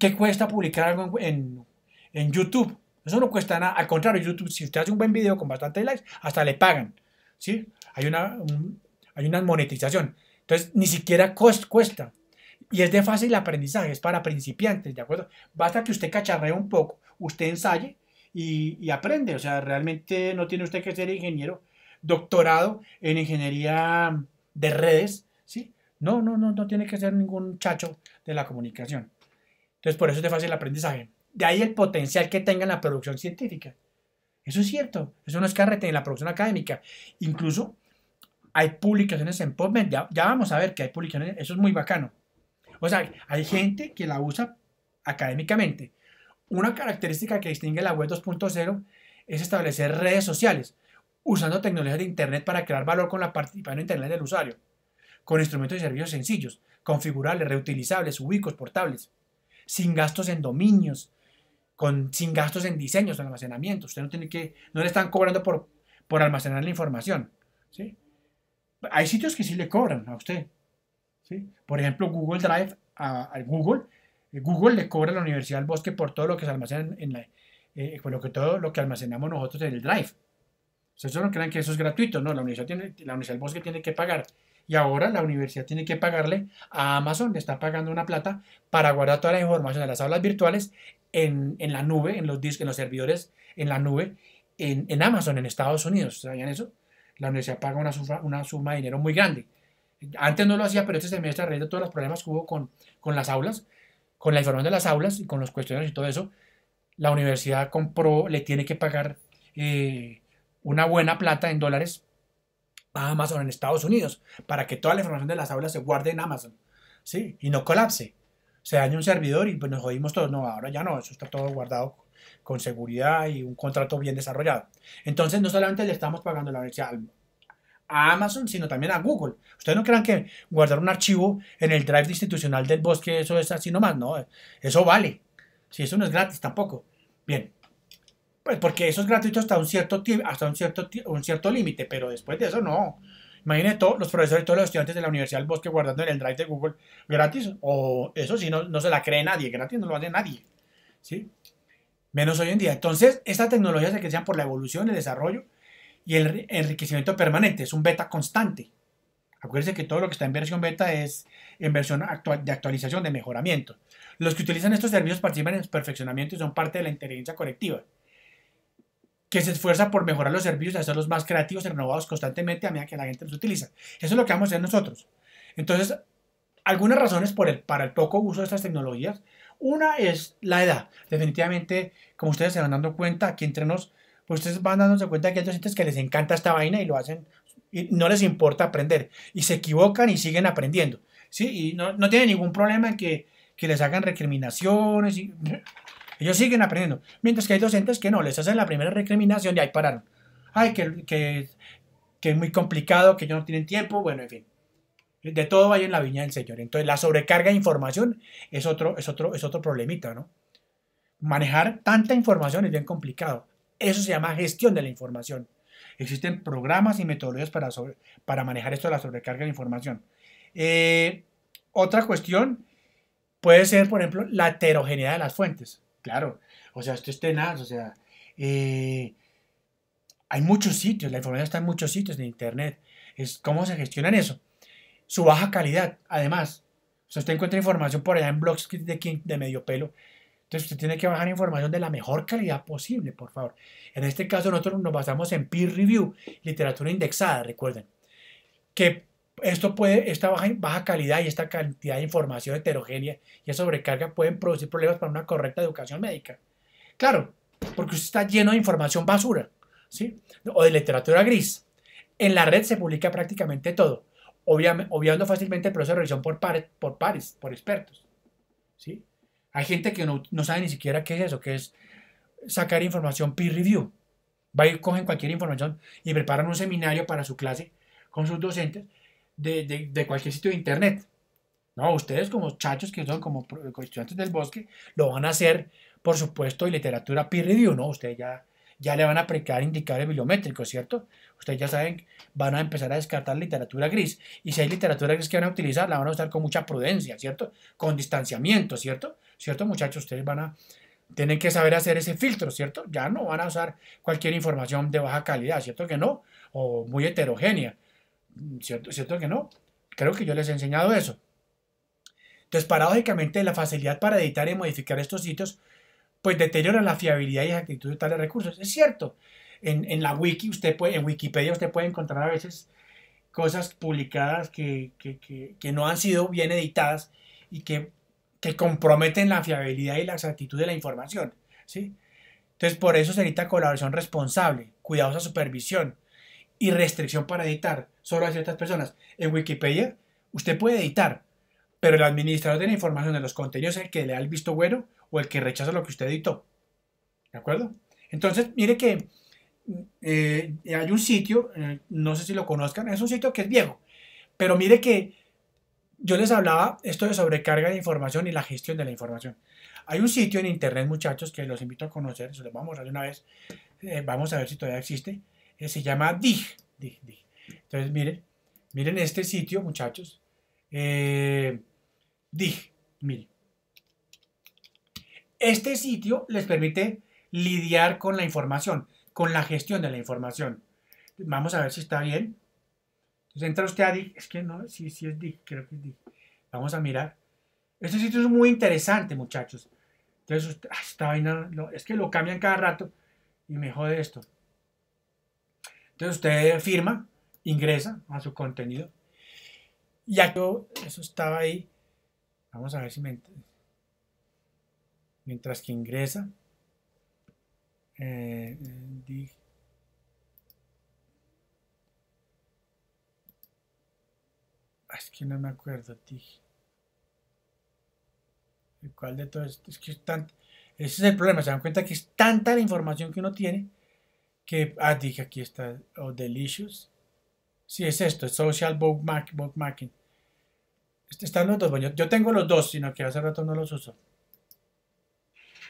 A: ¿Qué cuesta publicar algo en, YouTube? Eso no cuesta nada. Al contrario, YouTube, si usted hace un buen video con bastante likes, hasta le pagan. ¿sí? Hay, una, hay una monetización. Entonces, ni siquiera cost, cuesta. Y es de fácil aprendizaje, es para principiantes, ¿de acuerdo? Basta que usted cacharree un poco, usted ensaye y, aprende. O sea, realmente no tiene usted que ser ingeniero doctorado en ingeniería de redes, ¿sí? No, no, no, no tiene que ser ningún chacho de la comunicación. Entonces, por eso es de fácil aprendizaje. De ahí el potencial que tenga en la producción científica. Eso es cierto, eso no es carrete en la producción académica. Incluso hay publicaciones en PubMed, ya, ya vamos a ver que hay publicaciones, eso es muy bacano. O sea, hay gente que la usa académicamente. Una característica que distingue la web 2.0 es establecer redes sociales, usando tecnologías de Internet para crear valor con la participación en Internet del usuario, con instrumentos y servicios sencillos, configurables, reutilizables, ubicos, portables, sin gastos en dominios, sin gastos en diseños, en almacenamiento. Usted no tiene que, no le están cobrando por, por almacenar la información. Hay sitios que sí le cobran a usted, por ejemplo, Google Drive a, Google, eh, Google le cobra a la Universidad del Bosque por todo lo que se almacena en eh, lo que todo lo que almacenamos nosotros en el Drive. Ustedes no crean que eso es gratuito, no, la universidad, tiene, la universidad del Bosque tiene que pagar. Y ahora la universidad tiene que pagarle a Amazon, le está pagando una plata para guardar toda la información de las aulas virtuales en, la nube, en los discos, en los servidores, en la nube, en, Amazon, en Estados Unidos. ¿Sabían eso? La universidad paga una suma de dinero muy grande. Antes no lo hacía, pero este semestre, a raíz de todos los problemas que hubo con, con las aulas, con la información de las aulas y con los cuestionarios y todo eso, la universidad compró, le tiene que pagar eh, una buena plata en dólares a Amazon en Estados Unidos para que toda la información de las aulas se guarde en Amazon ¿sí? y no colapse. Se daña un servidor y pues nos jodimos todos. No, ahora ya no, eso está todo guardado con seguridad y un contrato bien desarrollado. Entonces, no solamente le estamos pagando la universidad, a Amazon, sino también a Google. Ustedes no crean que guardar un archivo en el drive institucional del bosque, eso es así nomás, no, eso vale. Si eso no es gratis tampoco. Bien. Pues porque eso es gratuito hasta un cierto hasta un cierto un cierto límite, pero después de eso no. Imaginen todos los profesores, todos los estudiantes de la Universidad del Bosque guardando en el drive de Google gratis. O eso sí, no, no se la cree nadie, gratis no lo hace nadie. ¿Sí? Menos hoy en día. Entonces, estas tecnologías se sean por la evolución, el desarrollo y el enriquecimiento permanente, es un beta constante. Acuérdense que todo lo que está en versión beta es en versión actual, de actualización, de mejoramiento. Los que utilizan estos servicios participan en su perfeccionamiento y son parte de la inteligencia colectiva, que se esfuerza por mejorar los servicios y hacerlos más creativos y renovados constantemente a medida que la gente los utiliza. Eso es lo que vamos a hacer nosotros. Entonces, algunas razones para el poco uso de estas tecnologías. Una es la edad. Definitivamente, como ustedes se van dando cuenta, aquí entre nos pues ustedes van dándose cuenta que hay docentes que les encanta esta vaina y lo hacen, y no les importa aprender, y se equivocan y siguen aprendiendo, ¿sí? Y no, no tienen ningún problema en que, les hagan recriminaciones, y, ellos siguen aprendiendo, mientras que hay docentes que no, les hacen la primera recriminación y ahí pararon. Ay, que, es muy complicado, que ellos no tienen tiempo, bueno, en fin. De todo vaya en la viña del Señor. Entonces, la sobrecarga de información es otro, es otro, es otro problemita, ¿no? Manejar tanta información es bien complicado. Eso se llama gestión de la información. Existen programas y metodologías para, para manejar esto de la sobrecarga de información. Eh, otra cuestión puede ser, por ejemplo, la heterogeneidad de las fuentes. Claro, o sea, esto es tenaz, o sea, eh, hay muchos sitios, la información está en muchos sitios de Internet. Es cómo se gestiona eso. Su baja calidad, además. O usted encuentra información por allá en blogs de, de medio pelo entonces usted tiene que bajar información de la mejor calidad posible, por favor. En este caso nosotros nos basamos en peer review, literatura indexada, recuerden. Que esto puede, esta baja, baja calidad y esta cantidad de información heterogénea y de sobrecarga pueden producir problemas para una correcta educación médica. Claro, porque usted está lleno de información basura, ¿sí? O de literatura gris. En la red se publica prácticamente todo, obviando fácilmente el proceso de revisión por por, pares, por expertos, ¿sí? Hay gente que no, sabe ni siquiera qué es eso, que es sacar información peer review. Va y cogen cualquier información y preparan un seminario para su clase con sus docentes de, cualquier sitio de internet. No, ustedes como chachos que son como estudiantes del bosque, lo van a hacer, por supuesto, y literatura peer review, ¿no? Ustedes ya ya le van a aplicar indicadores bibliométricos, ¿cierto? Ustedes ya saben, van a empezar a descartar literatura gris. Y si hay literatura gris que van a utilizar, la van a usar con mucha prudencia, ¿cierto? Con distanciamiento, ¿cierto? ¿Cierto, muchachos? Ustedes van a tienen que saber hacer ese filtro, ¿cierto? Ya no van a usar cualquier información de baja calidad, ¿cierto que no? O muy heterogénea, ¿cierto, ¿cierto que no? Creo que yo les he enseñado eso. Entonces, paradójicamente, la facilidad para editar y modificar estos sitios pues deteriora la fiabilidad y exactitud de tales recursos. Es cierto, en, la wiki, usted puede, en Wikipedia usted puede encontrar a veces cosas publicadas que, no han sido bien editadas y que, comprometen la fiabilidad y la exactitud de la información, ¿sí? Entonces, por eso se necesita colaboración responsable, cuidadosa supervisión y restricción para editar solo a ciertas personas. En Wikipedia, usted puede editar, pero el administrador de la información de los contenidos es el que le da el visto bueno o el que rechaza lo que usted editó. ¿De acuerdo? Entonces, mire que mm, eh, hay un sitio, eh, no sé si lo conozcan, es un sitio que es viejo, pero mire que yo les hablaba esto de sobrecarga de información y la gestión de la información. Hay un sitio en internet, muchachos, que los invito a conocer, se los vamos a ver una vez, eh, vamos a ver si todavía existe, se llama DIG, DIG, DIG. Entonces, miren, miren este sitio, muchachos. DIG, mire, este sitio les permite lidiar con la información, con la gestión de la información. Vamos a ver si está bien. Entonces entra usted a DIG es que no, sí, sí es DIG, creo que es DIG Vamos a mirar. Este sitio es muy interesante, muchachos. Entonces, usted, ah, esta vaina, no, es que lo cambian cada rato y me jode esto. Entonces usted firma, ingresa a su contenido. Y aquí, eso estaba ahí. Vamos a ver si me... Mientras que ingresa, eh, ah, es que no me acuerdo, dije. cuál de todo Es que es Ese es el problema, se dan cuenta que es tanta la información que uno tiene que... Ah, dije, aquí está, oh, Delicious. Sí, es esto, Social Bookmarking. Este, están los dos. yo, tengo los dos, sino que hace rato no los uso.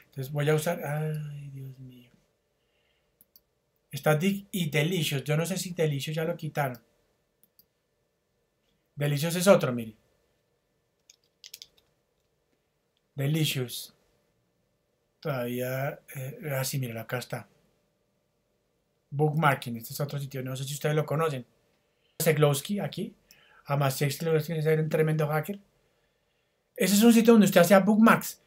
A: Entonces voy a usar. Ay, Dios mío. Static y Delicious. Yo no sé si Delicious ya lo quitaron. Delicious es otro, mire. Delicious. Todavía. Eh, así, ah, mira, acá está. Bookmarking. Este es otro sitio. No sé si ustedes lo conocen. Seglowski aquí decir que es un tremendo hacker. Ese es un sitio donde usted hace bookmarks.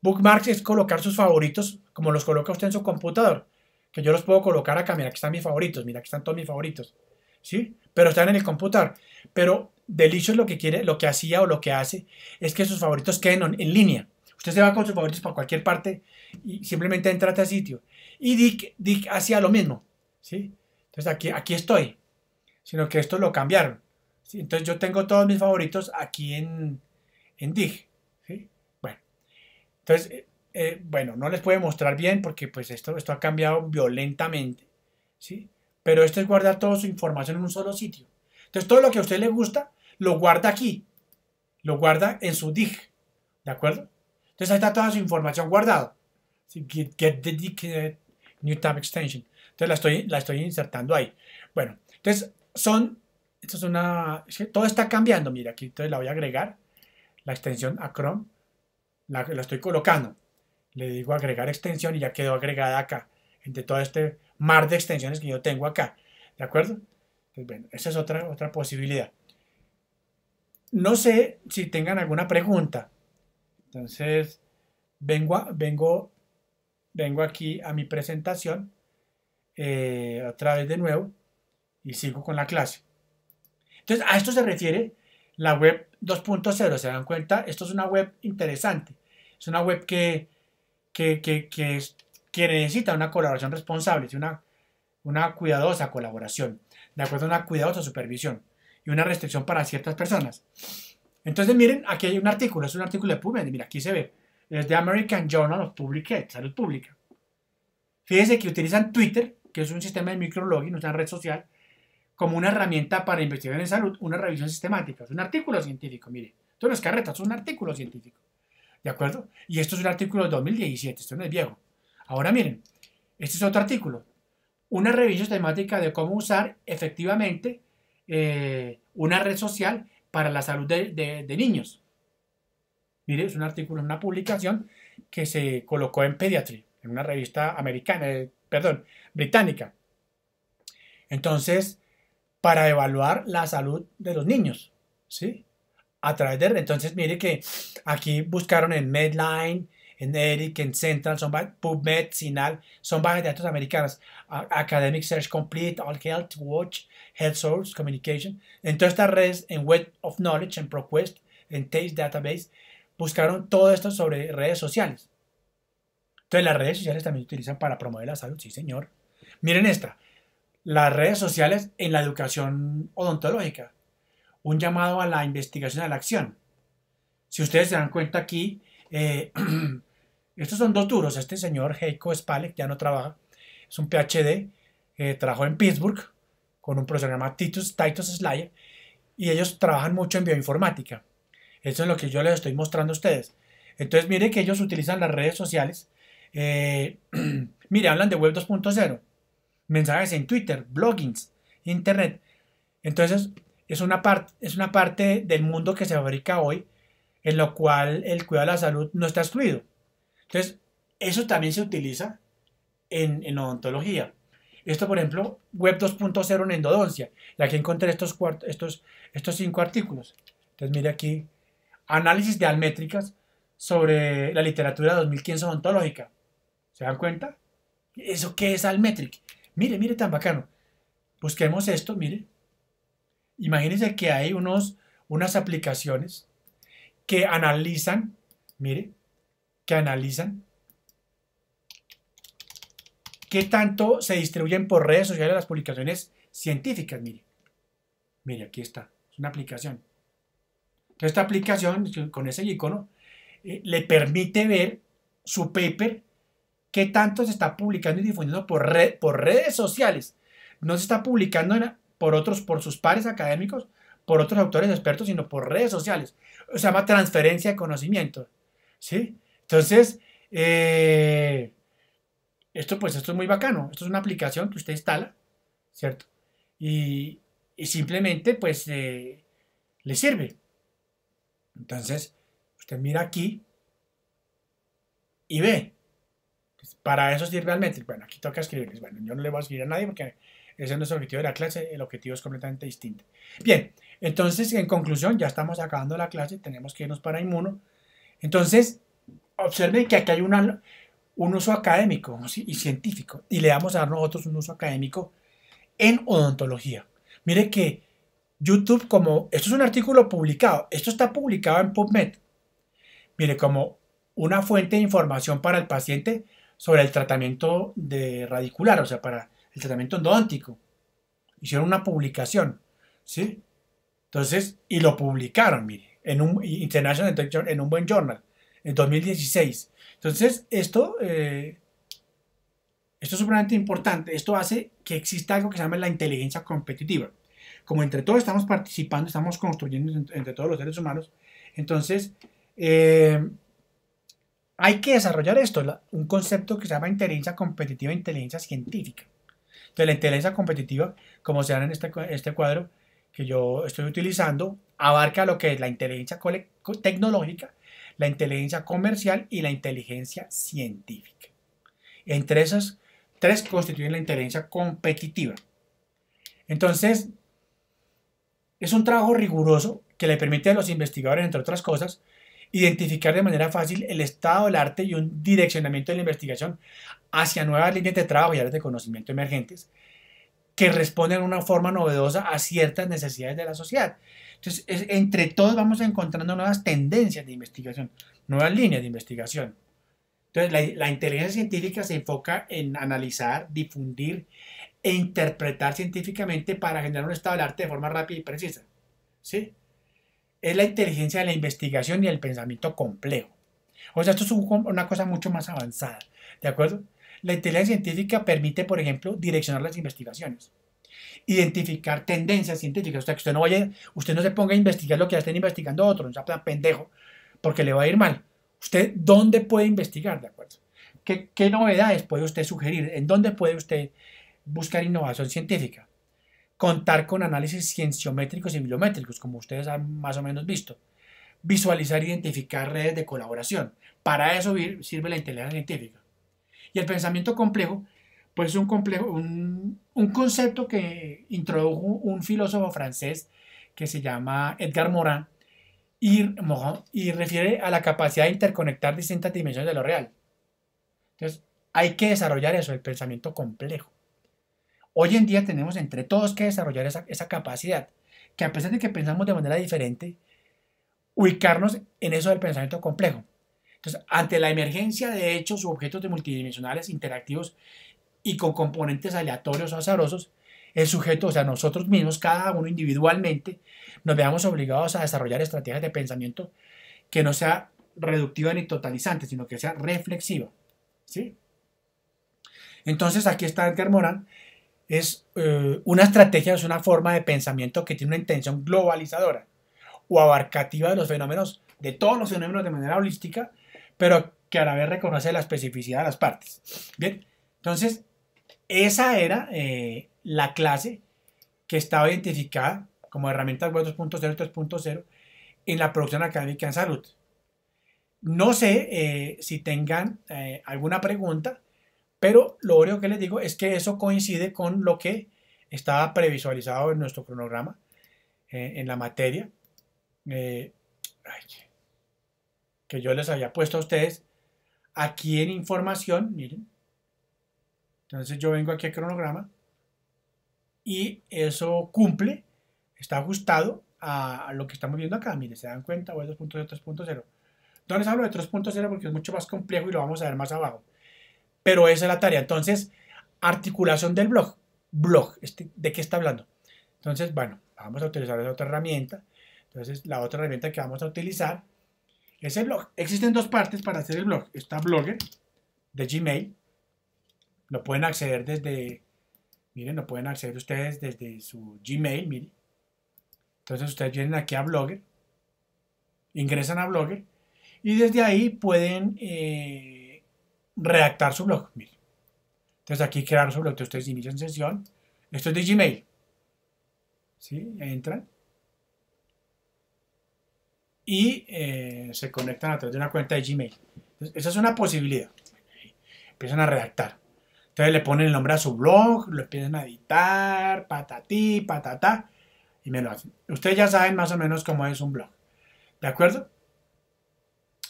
A: Bookmarks es colocar sus favoritos como los coloca usted en su computador. Que yo los puedo colocar acá. Mira, aquí están mis favoritos. Mira, aquí están todos mis favoritos. ¿Sí? Pero están en el computador. Pero Delicious lo que quiere, lo que hacía o lo que hace es que sus favoritos queden en, línea. Usted se va con sus favoritos para cualquier parte y simplemente entra a este sitio. Y Dick, hacía lo mismo. ¿Sí? Entonces aquí, aquí estoy. Sino que esto lo cambiaron. Entonces yo tengo todos mis favoritos aquí en, en Dig. Bueno, entonces, eh, eh, bueno, no les puedo mostrar bien porque pues esto, esto ha cambiado violentamente. ¿sí? Pero esto es guardar toda su información en un solo sitio. Entonces todo lo que a usted le gusta lo guarda aquí. Lo guarda en su dig. ¿De acuerdo? Entonces ahí está toda su información guardada. Get, the dig new tab extension. Entonces la estoy, la estoy insertando ahí. Bueno, entonces son esto es una... todo está cambiando. Mira, aquí entonces la voy a agregar. La extensión a Chrome. La, estoy colocando. Le digo agregar extensión y ya quedó agregada acá. Entre todo este mar de extensiones que yo tengo acá. ¿De acuerdo? Entonces, pues bueno, esa es otra, otra posibilidad. No sé si tengan alguna pregunta. Entonces, vengo, vengo, vengo aquí a mi presentación eh, otra vez de nuevo y sigo con la clase. Entonces, a esto se refiere la web 2.0, ¿se dan cuenta? Esto es una web interesante, es una web que, que necesita una colaboración responsable, una, una cuidadosa colaboración, de acuerdo una cuidadosa supervisión y una restricción para ciertas personas. Entonces, miren, aquí hay un artículo, es un artículo de PubMed, mira, aquí se ve, es de American Journal of Public Health, Salud Pública. Fíjense que utilizan Twitter, que es un sistema de micrologging, una red social, como una herramienta para investigar en salud, una revisión sistemática. Es un artículo científico, mire. Esto no es carreta, es un artículo científico. ¿De acuerdo? Y esto es un artículo de 2017, esto no es viejo. Ahora miren, este es otro artículo. Una revisión sistemática de cómo usar efectivamente eh, una red social para la salud de, niños. Mire, es un artículo, una publicación que se colocó en Pediatry, en una revista americana, eh, perdón, británica. Entonces, para evaluar la salud de los niños, ¿sí? A través de, entonces mire que aquí buscaron en Medline, en ERIC, en Central, son PubMed, SINAL, son bajas de datos americanas, Academic Search Complete, All Health Watch, Health Source, Communication, en todas estas redes, en Web of Knowledge, en ProQuest, en Taste Database, buscaron todo esto sobre redes sociales. Entonces las redes sociales también se utilizan para promover la salud, sí señor. Miren esta, las redes sociales en la educación odontológica. Un llamado a la investigación a la acción. Si ustedes se dan cuenta aquí, eh, [CLEARS THROAT] estos son dos duros. Este señor Heiko Spalek ya no trabaja, es un PhD, eh, trabajó en Pittsburgh con un programa Titus, Slayer y ellos trabajan mucho en bioinformática. Eso es lo que yo les estoy mostrando a ustedes. Entonces, mire que ellos utilizan las redes sociales. Eh, [CLEARS THROAT] mire, hablan de Web 2.0 mensajes en Twitter, bloggings, Internet. Entonces, es una, es una parte del mundo que se fabrica hoy en lo cual el cuidado de la salud no está excluido. Entonces, eso también se utiliza en, odontología. Esto, por ejemplo, Web 2.0 en endodoncia. Y aquí encontré estos, estos, estos cinco artículos. Entonces, mire aquí, análisis de almétricas sobre la literatura 2015 odontológica. ¿Se dan cuenta? ¿Eso qué es almétrica? Mire, mire tan bacano. Busquemos esto, mire. Imagínense que hay unos, unas aplicaciones que analizan, mire, que analizan qué tanto se distribuyen por redes sociales las publicaciones científicas, mire. Mire, aquí está, es una aplicación. esta aplicación, con ese icono, eh, le permite ver su paper qué tanto se está publicando y difundiendo por, redes sociales. No se está publicando por otros, por sus pares académicos, por otros autores expertos, sino por redes sociales. Se llama transferencia de conocimiento. ¿sí? Entonces, eh, esto pues esto es muy bacano. Esto es una aplicación que usted instala, ¿cierto? Y, simplemente pues eh, le sirve. Entonces, usted mira aquí y ve. Para eso sirve realmente Bueno, aquí toca escribirles. Bueno, yo no le voy a escribir a nadie porque ese no es nuestro objetivo de la clase. El objetivo es completamente distinto. Bien, entonces, en conclusión, ya estamos acabando la clase. Tenemos que irnos para inmuno. Entonces, observen que aquí hay un uso académico y científico. Y le vamos a dar nosotros un uso académico en odontología. Mire que YouTube, como esto es un artículo publicado, esto está publicado en PubMed. Mire, como una fuente de información para el paciente, sobre el tratamiento de radicular, o sea, para el tratamiento endodóntico. Hicieron una publicación, ¿sí? Entonces, y lo publicaron, mire, en un International en un buen journal, en 2016. Entonces, esto, eh, esto es supremamente importante. Esto hace que exista algo que se llama la inteligencia competitiva. Como entre todos estamos participando, estamos construyendo entre todos los seres humanos, entonces, eh, hay que desarrollar esto, un concepto que se llama inteligencia competitiva e inteligencia científica. Entonces, la inteligencia competitiva, como se ve en este, este cuadro que yo estoy utilizando, abarca lo que es la inteligencia tecnológica, la inteligencia comercial y la inteligencia científica. Entre esas tres constituyen la inteligencia competitiva. Entonces, es un trabajo riguroso que le permite a los investigadores, entre otras cosas, identificar de manera fácil el estado del arte y un direccionamiento de la investigación hacia nuevas líneas de trabajo y áreas de conocimiento emergentes que responden de una forma novedosa a ciertas necesidades de la sociedad. Entonces, entre todos vamos encontrando nuevas tendencias de investigación, nuevas líneas de investigación. Entonces, la, la inteligencia científica se enfoca en analizar, difundir e interpretar científicamente para generar un estado del arte de forma rápida y precisa. ¿Sí? es la inteligencia de la investigación y el pensamiento complejo. O sea, esto es una cosa mucho más avanzada, ¿de acuerdo? La inteligencia científica permite, por ejemplo, direccionar las investigaciones, identificar tendencias científicas. O sea, que usted no, vaya, usted no se ponga a investigar lo que ya estén investigando otros, no sea pendejo, porque le va a ir mal. Usted, ¿dónde puede investigar, de acuerdo? ¿Qué novedades puede usted sugerir? ¿En dónde puede usted buscar innovación científica? contar con análisis cienciométricos y bibliométricos, como ustedes han más o menos visto, visualizar e identificar redes de colaboración. Para eso sirve la inteligencia científica. Y el pensamiento complejo, pues es un, un, concepto que introdujo un filósofo francés que se llama Edgar Morin y refiere a la capacidad de interconectar distintas dimensiones de lo real. Entonces, hay que desarrollar eso, el pensamiento complejo. Hoy en día tenemos entre todos que desarrollar esa, capacidad, que a pesar de que pensamos de manera diferente, ubicarnos en eso del pensamiento complejo. Entonces, ante la emergencia de hechos u objetos multidimensionales interactivos y con componentes aleatorios o azarosos, el sujeto, o sea, nosotros mismos, cada uno individualmente, nos veamos obligados a desarrollar estrategias de pensamiento que no sea reductiva ni totalizante, sino que sea reflexiva. ¿sí? Entonces, aquí está Edgar Morán es eh, una estrategia, es una forma de pensamiento que tiene una intención globalizadora o abarcativa de los fenómenos, de todos los fenómenos de manera holística, pero que a la vez reconoce la especificidad de las partes. Bien, entonces, esa era eh, la clase que estaba identificada como herramientas web 2.0 3.0 en la producción académica en salud. No sé eh, si tengan alguna pregunta pero lo único que les digo es que eso coincide con lo que estaba previsualizado en nuestro cronograma, eh, en la materia, eh, que yo les había puesto a ustedes aquí en información, miren. Entonces yo vengo aquí al cronograma y eso cumple, está ajustado a lo que estamos viendo acá, miren, se dan cuenta, voy a 2.0, 3.0. No les hablo de 3.0 porque es mucho más complejo y lo vamos a ver más abajo. Pero esa es la tarea. Entonces, articulación del blog. Blog, este, ¿de qué está hablando? Entonces, bueno, vamos a utilizar esa otra herramienta. Entonces, la otra herramienta que vamos a utilizar es el blog. Existen dos partes para hacer el blog. Está Blogger de Gmail. Lo pueden acceder desde, miren, lo pueden acceder ustedes desde su Gmail, miren. Entonces, ustedes vienen aquí a Blogger, ingresan a Blogger y desde ahí pueden... Eh, redactar su blog. Entonces aquí crear su blog, ustedes inician sesión. Esto es de Gmail. ¿Sí? Entran. Y eh, se conectan a través de una cuenta de Gmail. Entonces, esa es una posibilidad. Empiezan a redactar. Entonces le ponen el nombre a su blog, lo empiezan a editar, patatí, patata y me lo hacen. Ustedes ya saben más o menos cómo es un blog. ¿De acuerdo?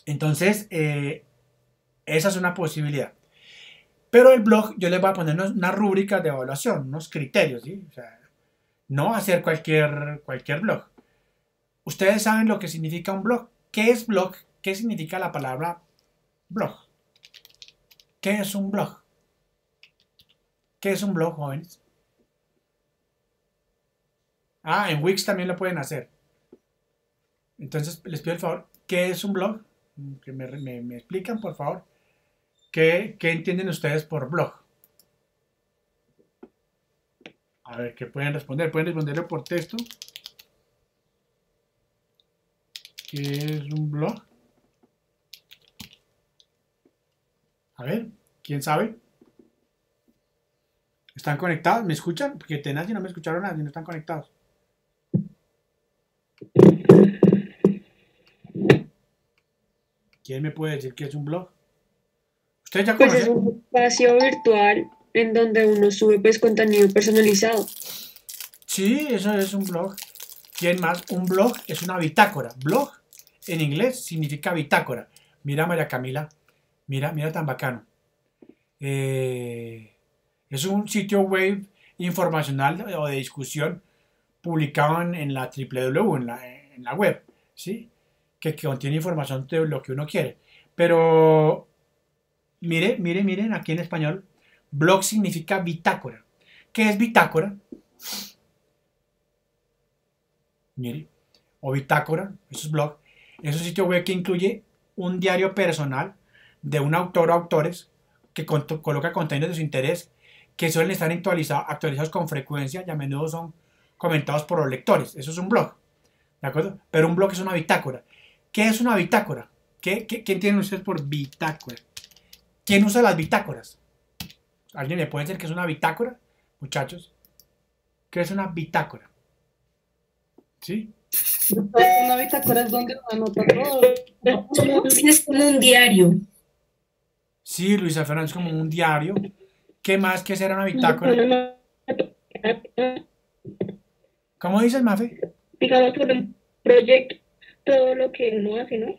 A: Entonces, eh, esa es una posibilidad. Pero el blog, yo les voy a poner una rúbrica de evaluación, unos criterios, no hacer cualquier, cualquier blog. Ustedes saben lo que significa un blog. ¿Qué es blog? ¿Qué significa la palabra blog? ¿Qué es un blog? ¿Qué es un blog, jóvenes? Ah, en Wix también lo pueden hacer. Entonces, les pido el favor, ¿qué es un blog? Que me, me explican, por favor. ¿Qué, entienden ustedes por blog? A ver, ¿qué pueden responder? Pueden responderlo por texto. ¿Qué es un blog? A ver, ¿quién sabe? ¿Están conectados? ¿Me escuchan? Porque tenaz no me escucharon nadie, no están conectados. ¿Quién me puede decir qué es un blog? Pues es un
B: espacio virtual en donde uno sube pues contenido personalizado. Sí, eso es un blog.
A: ¿Quién más? un blog es una bitácora. Blog en inglés significa bitácora. Mira, María Camila, mira, mira tan bacano. Eh, es un sitio web informacional o de discusión publicado en, la www, e, en la, en la web, ¿sí? Que, que contiene información de lo que uno quiere. Pero Mire, mire, miren aquí en español. Blog significa bitácora. ¿Qué es bitácora? Mire, o bitácora, eso es blog. Es un sitio web que incluye un diario personal de un autor o autores que coloca contenidos de su interés que suelen estar actualizados, con frecuencia y a menudo son comentados por los lectores. Eso es un blog. ¿De acuerdo? Pero un blog es una bitácora. ¿Qué es una bitácora? ¿Qué, qué, qué entienden ustedes por bitácora? ¿Quién usa las bitácoras? ¿Alguien le puede decir que es una bitácora? Muchachos, ¿qué es una bitácora? ¿Sí?
B: Una bitácora es donde anota todo. Es como un
A: diario. Sí, Luisa Fernández, como un diario. ¿Qué más que ser una bitácora? ¿Cómo dices, Mafe?
B: Digamos por un proyecto, todo lo que uno hace, ¿no?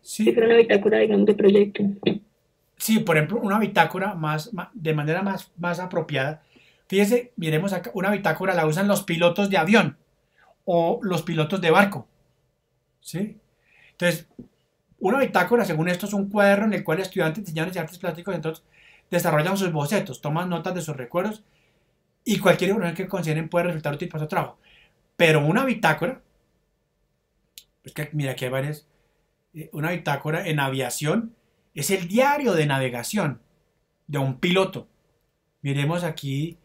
B: Sí. Si fuera una bitácora, digamos, de proyecto
A: sí, por ejemplo, una bitácora más, de manera más, más apropiada. Fíjese, miremos acá, una bitácora la usan los pilotos de avión o los pilotos de barco. ¿Sí? Entonces, una bitácora, según esto, es un cuaderno en el cual estudiantes, diseñadores de artes plásticos entonces, desarrollan sus bocetos, toman notas de sus recuerdos y cualquier información que consideren puede resultar útil para su trabajo. Pero una bitácora, que mira, aquí hay varias, eh, una bitácora en aviación es el diario de navegación de un piloto. Miremos aquí,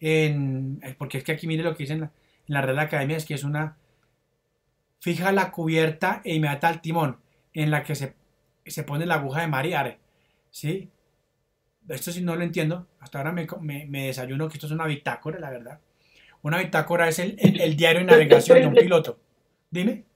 A: en, eh, porque es que aquí mire lo que dicen en la, de la Real Academia, es que es una... Fija la cubierta e inmediata al timón, en la que se, pone la aguja de marear. ¿Sí? Esto sí no lo entiendo. Hasta ahora me, desayuno que esto es una bitácora, la verdad. Una bitácora es el, el diario de navegación de un piloto. Dime.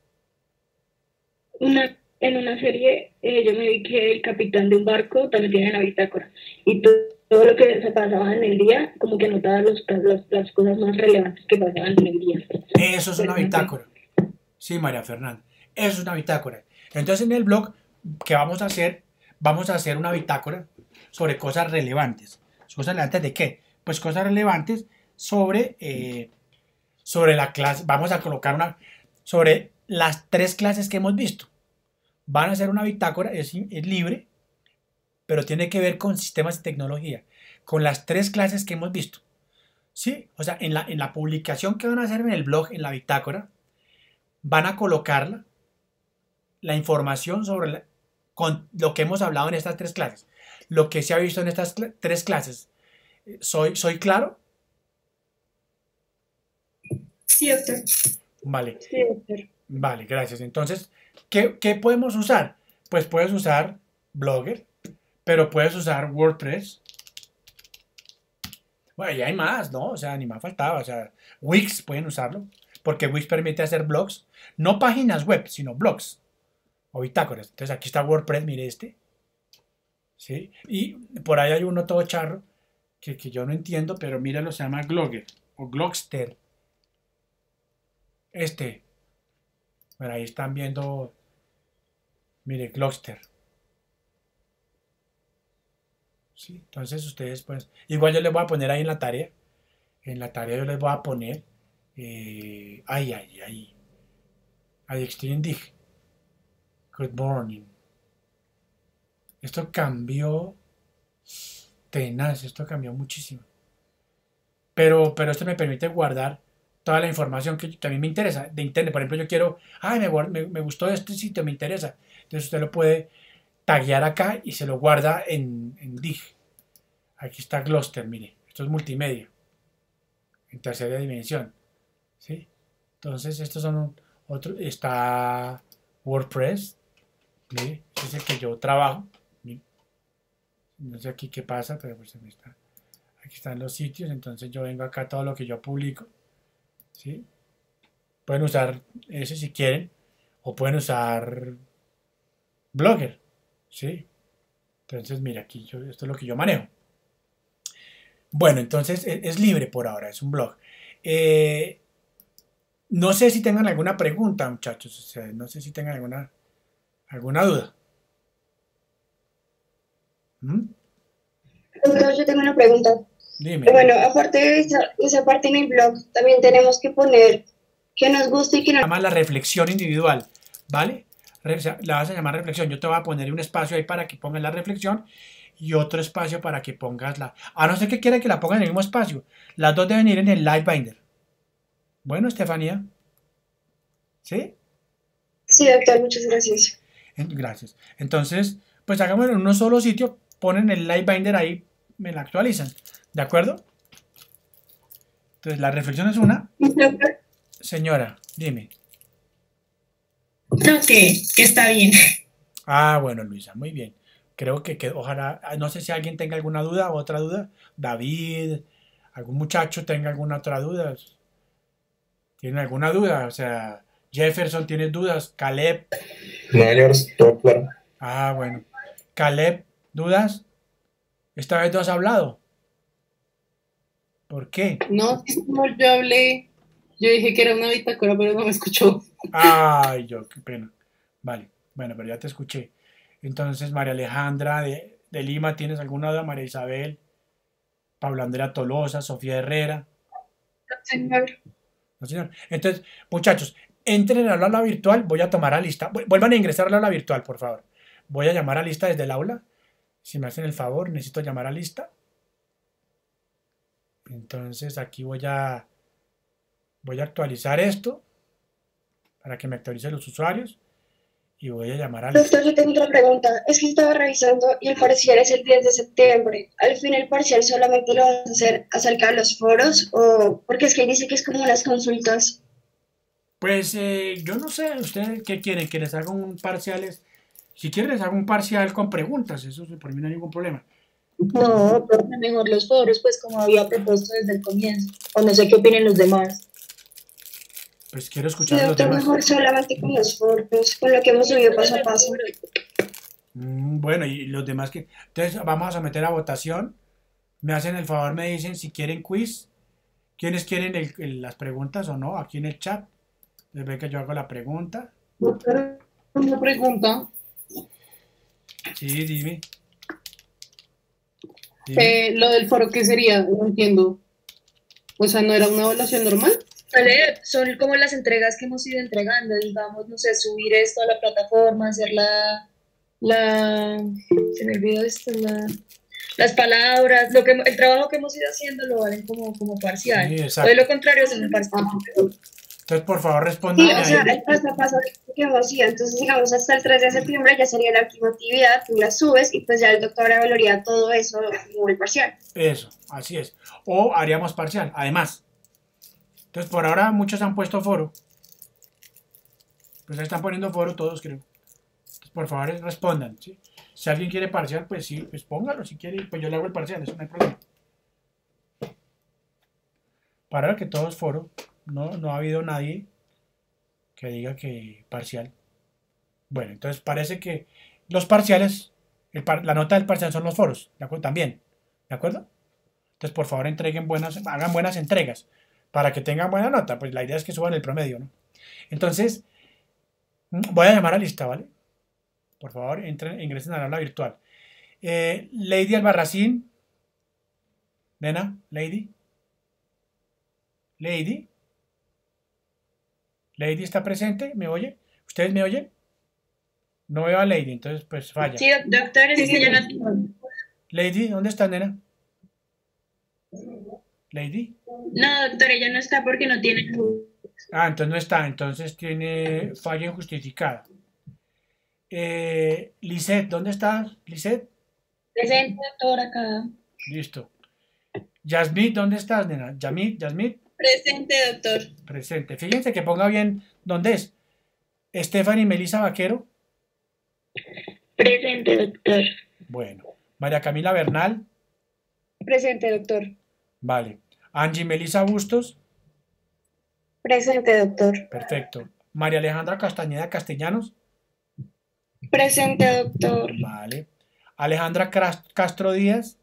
B: Una en una serie eh, yo me vi que el capitán de un barco también tiene una bitácora y todo, lo que se pasaba en el día como que anotaba los, las cosas más relevantes que pasaban en el día. Eso es una bitácora.
A: Sí, María Fernanda. Eso es una bitácora. Entonces en el blog que vamos a hacer, vamos a hacer una bitácora sobre cosas relevantes. ¿Cosas relevantes de qué? Pues cosas relevantes sobre, eh, sobre la clase, vamos a colocar una, sobre las tres clases que hemos visto van a hacer una bitácora, es, es libre, pero tiene que ver con sistemas y tecnología, con las tres clases que hemos visto. ¿Sí? O sea, en la, en la publicación que van a hacer en el blog, en la bitácora, van a colocar la información sobre lo que hemos hablado en estas tres clases, lo que se ha visto en estas tres clases. ¿Soy, ¿Soy claro? Sí, Vale. Sí, Vale, gracias. Entonces, ¿Qué, podemos usar? Pues puedes usar Blogger, pero puedes usar WordPress. Bueno, y hay más, ¿no? O sea, ni más faltaba. O sea, Wix pueden usarlo, porque Wix permite hacer blogs. No páginas web, sino blogs o bitácoras. Entonces aquí está WordPress, mire este. ¿Sí? Y por ahí hay uno todo charro que, yo no entiendo, pero míralo, se llama Blogger o Blogster. Este, bueno, ahí están viendo, mire, Gloucester. Sí, entonces ustedes pues, igual yo les voy a poner ahí en la tarea, en la tarea yo les voy a poner, eh, ay, ay, ay, ay, Extreme Dig, Good Morning. Esto cambió tenaz, esto cambió muchísimo. Pero, pero esto me permite guardar toda la información que, también me interesa de internet. Por ejemplo, yo quiero, ay, me, me, gustó este sitio, me interesa. Entonces usted lo puede taggear acá y se lo guarda en, en DIG. Aquí está Gloucester, mire. Esto es multimedia. En tercera dimensión. Entonces, estos son otros. Está WordPress. es el que yo trabajo. No sé aquí qué pasa, pero pues aquí están los sitios. Entonces, yo vengo acá todo lo que yo publico. ¿sí? Pueden usar ese si quieren o pueden usar Blogger, ¿sí? Entonces, mira, aquí yo, esto es lo que yo manejo. Bueno, entonces e, es, libre por ahora, es un blog. Eh, no sé si tengan alguna pregunta, muchachos, no sé si tengan alguna, alguna duda.
B: ¿Mm? yo tengo una pregunta. Bueno, aparte de esa, parte en el blog, también tenemos que poner que nos guste
A: y que nos... Llama la reflexión individual, ¿vale? La vas a llamar reflexión. Yo te voy a poner un espacio ahí para que pongas la reflexión y otro espacio para que pongas la... A no ser que quiera que la pongan en el mismo espacio. Las dos deben ir en el live binder. Bueno, Estefanía. ¿Sí?
B: Sí, doctor, muchas gracias.
A: Gracias. Entonces, pues hagamos en un solo sitio, ponen el live binder ahí, me la actualizan. ¿De acuerdo? Entonces, la reflexión es una. Señora, dime.
B: No, que, está bien.
A: Ah, bueno, Luisa, muy bien. Creo que, que, ojalá, ah, no sé si alguien tenga alguna duda o otra duda. David, algún muchacho tenga alguna otra duda. ¿Tiene alguna duda? O sea, Jefferson, ¿tienes dudas? Caleb. Myers, Ah, bueno. Caleb, ¿dudas? Esta vez no has hablado. ¿Por qué?
B: No, yo hablé, yo dije que era una bitácora, pero no me escuchó.
A: Ay, yo, qué pena. Vale, bueno, pero ya te escuché. Entonces, María Alejandra de, Lima, ¿tienes alguna duda? María Isabel, Pablo Andrea Tolosa, Sofía Herrera. No, señor. No, señor. Entonces, muchachos, entren a la aula virtual, voy a tomar a lista. Vuelvan a ingresar a la aula virtual, por favor. Voy a llamar a lista desde el aula. Si me hacen el favor, necesito llamar a lista. Entonces aquí voy a, voy a actualizar esto para que me actualicen los usuarios y voy a llamar al... Doctor,
B: yo tengo otra pregunta. Es que estaba revisando y el parcial es el 10 de septiembre. ¿Al fin el parcial solamente lo vas a hacer acerca de los foros o porque es que dice que es como las consultas?
A: Pues eh, yo no sé, ¿ustedes qué quieren? ¿Que les haga un parcial? Si quieren les hago un parcial con preguntas, eso por mí no hay ningún problema.
B: No, porque mejor los foros, pues como había propuesto desde el comienzo. O no sé qué opinen los
A: demás. Pues quiero escuchar los demás.
B: mejor solamente con los foros, con lo que hemos subido paso a paso.
A: Mm, bueno, y los demás que... Entonces vamos a meter a votación. Me hacen el favor, me dicen si quieren quiz. ¿Quiénes quieren las preguntas o no? Aquí en el chat. Les ve que yo hago la pregunta.
B: Una pregunta.
A: Sí, dime.
B: Eh, lo del foro, ¿qué sería? No entiendo. O sea, ¿no era una evaluación normal? son como las entregas que hemos ido entregando, Vamos, no sé, subir esto a la plataforma, hacer la, se me olvidó esto, las palabras, lo que, el trabajo que hemos ido haciendo lo valen como, como parcial. o de lo contrario, un parcial. Ah,
A: entonces, por favor, respondan. Sí, o sea, el
B: paso a paso entonces digamos hasta el 3 de septiembre ya sería la última actividad, tú la subes y pues ya el doctor evaluaría todo eso como el parcial.
A: Eso, así es. O haríamos parcial, además. Entonces, por ahora muchos han puesto foro. Pues están poniendo foro todos, creo. por favor, respondan. Si alguien quiere parcial, pues sí, pues póngalo. Si quiere, pues yo le hago el parcial, eso no hay problema. Para que todos foro. No, no ha habido nadie que diga que parcial. Bueno, entonces parece que los parciales, la nota del parcial son los foros, También, ¿de acuerdo? Entonces, por favor, entreguen buenas, hagan buenas entregas para que tengan buena nota. Pues la idea es que suban el promedio, Entonces, mm, voy a llamar a lista, ¿vale? Por favor, entren, ingresen la aula virtual. Eh, Lady Albarracín. Nena, Lady. Lady. Lady está presente, ¿me oye? ¿Ustedes me oyen? No veo a Lady, entonces pues falla. Sí, doctor,
B: es que yo no
A: Lady, ¿dónde está, nena? Lady.
B: No, doctor, ella no está porque no tiene.
A: Ah, entonces no está, entonces tiene falla injustificada. Eh, Lisette, ¿dónde estás, Liset?
B: Presente, doctor, acá.
A: Listo. Yasmid, ¿dónde estás, nena? Yasmit, Yasmid.
B: Presente, doctor.
A: Presente. Fíjense que ponga bien dónde es. Estefany Melisa Vaquero.
B: Presente, doctor.
A: Bueno. María Camila Bernal.
B: Presente, doctor.
A: Vale. Angie Melisa Bustos.
B: Presente, doctor.
A: Perfecto. María Alejandra Castañeda Castellanos.
B: Presente, doctor.
A: Vale. Alejandra Castro Díaz.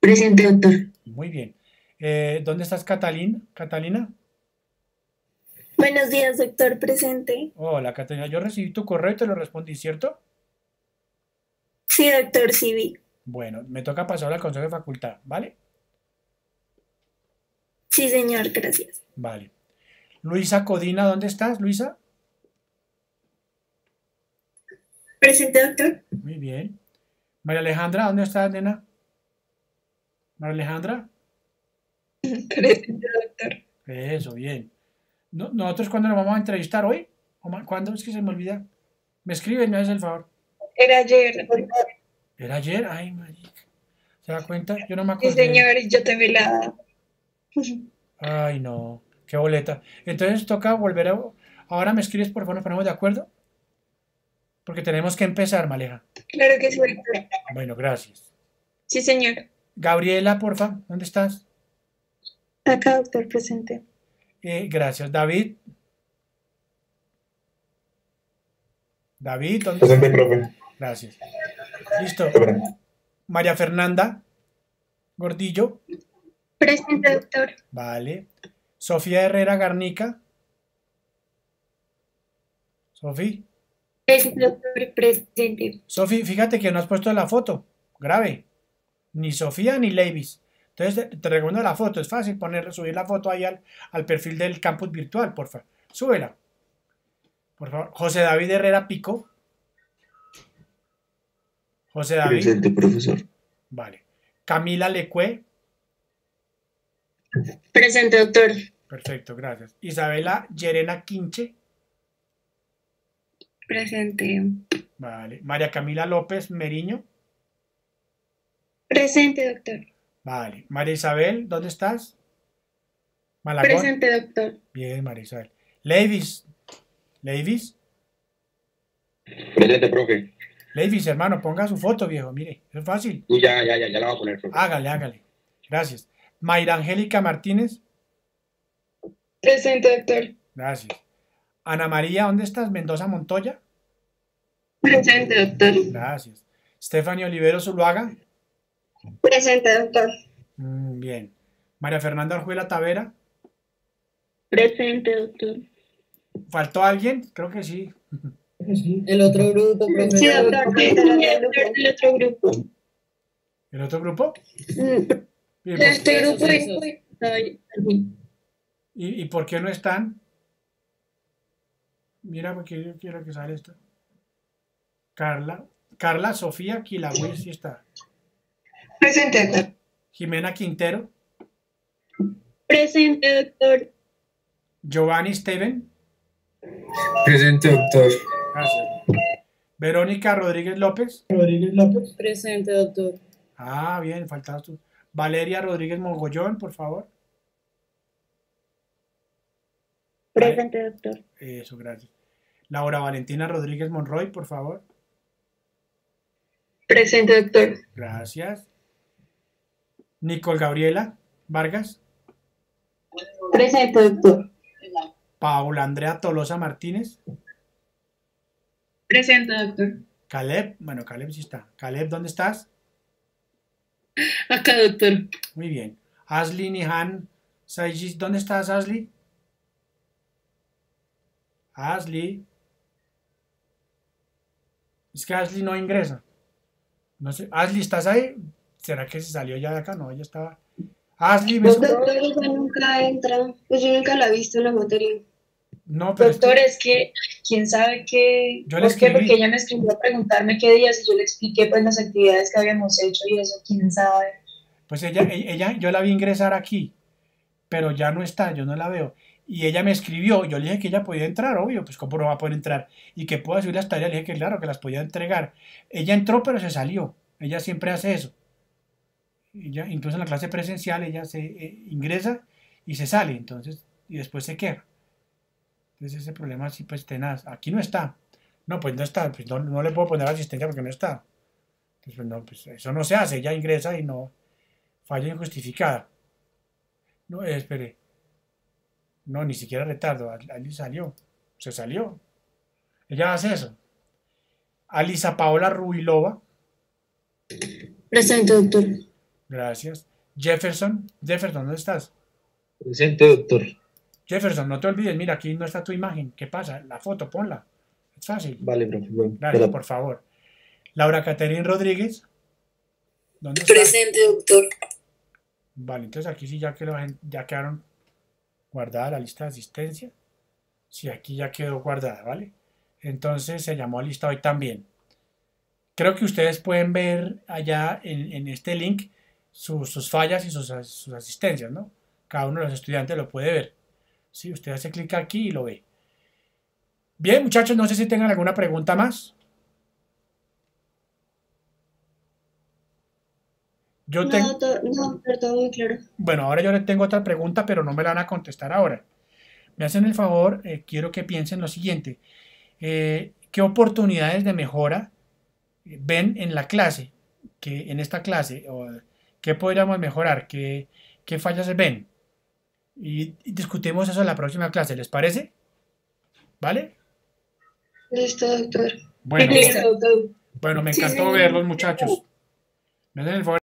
B: Presente, doctor.
A: Muy bien. Eh, ¿Dónde estás, Catalina? Catalina.
B: Buenos días, doctor presente.
A: Hola, Catalina. Yo recibí tu correo y te lo respondí, ¿cierto? Sí, doctor, sí vi. Bueno, me toca pasar al consejo de facultad, ¿vale? Sí, señor, gracias. Vale. Luisa Codina, ¿dónde estás, Luisa? Presente, doctor. Muy bien. María Alejandra, ¿dónde estás, nena? María Alejandra. [LAUGHS] Eso, bien. nosotros cuándo nos vamos a entrevistar hoy, ¿cuándo es que se me olvida? Me escribe, me haces el favor. Era ayer. Era ayer, ay, ¿Se da cuenta? Yo no me acuerdo. Sí, señor,
B: yo te vi la.
A: Ay, no. Qué boleta. Entonces toca volver a. Ahora me escribes, por favor, nos ponemos de acuerdo. Porque tenemos que empezar, Maleja. Claro que sí. Bueno, gracias. Sí, señor. Gabriela, porfa,
B: ¿dónde estás? Acá, doctor, presente.
A: Eh, gracias, David. David, ¿dónde Presente, profe. Gracias. Listo. María Fernanda Gordillo. Presente, doctor. Vale. Sofía Herrera Garnica. Sofi. Presente, doctor. Presente. Sofi, fíjate que no has puesto la foto. Grave. Ni Sofía ni Levis. Entonces te recomiendo la foto, es fácil poner, subir la foto ahí al, perfil del campus virtual, por favor. Súbela. Por favor, José David Herrera Pico. José David. Presente, profesor. Vale. Camila Lecue. Presente, doctor. Perfecto, gracias. Isabela Yerena Quinche.
B: Presente.
A: Vale. María Camila López Meriño.
B: Presente, doctor.
A: Vale. María Isabel, ¿dónde estás? Malagón. Presente, doctor. Bien, María Isabel. Levis. Levis. Presente, profe. Levis, hermano, ponga su foto, viejo. Mire, es fácil. Y ya, ya, ya, ya la va a poner, profe. Hágale, hágale. Gracias. Mayra Angélica Martínez. Presente, doctor. Gracias. Ana María, ¿dónde estás? Mendoza Montoya. Presente, doctor. Gracias. Stephanie Olivero Zuluaga. Presente, doctor. Mm, bien. María Fernanda Arjuela Tavera. Presente, doctor. ¿Faltó alguien? Creo que sí.
B: El otro grupo, Sí, doctor,
A: el otro grupo. ¿El otro grupo? Mm. Pues, este grupo ¿Y, por qué no están? Mira, porque yo quiero que salga esto. Carla, Carla Sofía Quilagüez. sí está. Presente, doctor. Jimena Quintero. Presente, doctor. Giovanni Steven.
B: Presente, doctor.
A: Gracias. Verónica Rodríguez López. Rodríguez López. Presente, doctor. Ah, bien, faltaba tú. Valeria Rodríguez Mogollón, por favor. Presente, doctor. Eso, gracias. Laura Valentina Rodríguez Monroy, por favor.
B: Presente, doctor.
A: Gracias. Nicole Gabriela Vargas.
B: Presente, doctor. Paula
A: Andrea Tolosa Martínez.
B: Presente, doctor.
A: Caleb, bueno, Caleb sí está. Caleb, ¿dónde estás? Acá, doctor. Muy bien. Asli Nihan Saigis, ¿dónde estás, Asli? Asli. Es que Asli no ingresa.
B: No sé. Asli, ¿estás ahí?
A: ¿Será que se salió ya de acá? No, ella estaba. Ashley, ah,
B: nunca entra. Pues yo nunca la he visto en la materia.
A: No, pero Doctor, es
B: que, quién sabe qué. Yo le Porque ella me escribió a preguntarme qué días y yo le expliqué pues las actividades que habíamos hecho y eso, quién sabe. Pues ella, e, ella,
A: yo la vi ingresar aquí, pero ya no está, yo no la veo. Y ella me escribió, yo le dije que ella podía entrar, obvio, pues cómo no va a poder entrar. Y que puedo subir las tareas, le dije que claro, que las podía entregar. Ella entró, pero se salió. Ella siempre hace eso incluso en la clase presencial, ella se eh, ingresa y se sale, entonces, y después se queda. Entonces ese problema sí pues tenaz. Aquí no está. No, pues no está, pues no, le puedo poner asistencia porque no está. Entonces, pues, pues, eso no se hace, ella ingresa y no falla injustificada. No, eh, espere. No, ni siquiera retardo. Ali salió. Se salió. Ella hace eso. Alisa Paola Rubilova.
B: Presente, doctor.
A: Gracias. Jefferson, Jefferson, ¿dónde estás? Presente, doctor. Jefferson, no te olvides, mira, aquí no está tu imagen. ¿Qué pasa? La foto, ponla. Es fácil.
B: Vale, por
A: favor. Laura Caterín Rodríguez. Presente, doctor. Vale, entonces aquí sí ya, que ya quedaron guardada la lista de asistencia. Sí, aquí ya quedó guardada, ¿vale? Entonces se llamó a lista hoy también. Creo que ustedes pueden ver allá en este link sus fallas y sus, asistencias, ¿no? Cada uno de los estudiantes lo puede ver. Si ¿sí? usted hace clic aquí y lo ve. Bien, muchachos, no sé si tengan alguna pregunta más. Yo tengo... no, muy claro. Bueno, ahora yo le tengo otra pregunta, pero no me la van a contestar ahora. Me hacen el favor, eh, quiero que piensen lo siguiente. Eh, ¿Qué oportunidades de mejora eh, ven en la clase? Que en esta clase, o ¿Qué podríamos mejorar? ¿Qué, fallas se ven? Y, discutimos eso en la próxima clase, ¿les parece? ¿Vale?
B: Listo, doctor. Bueno, bueno me encantó verlos, muchachos.
A: Me el favor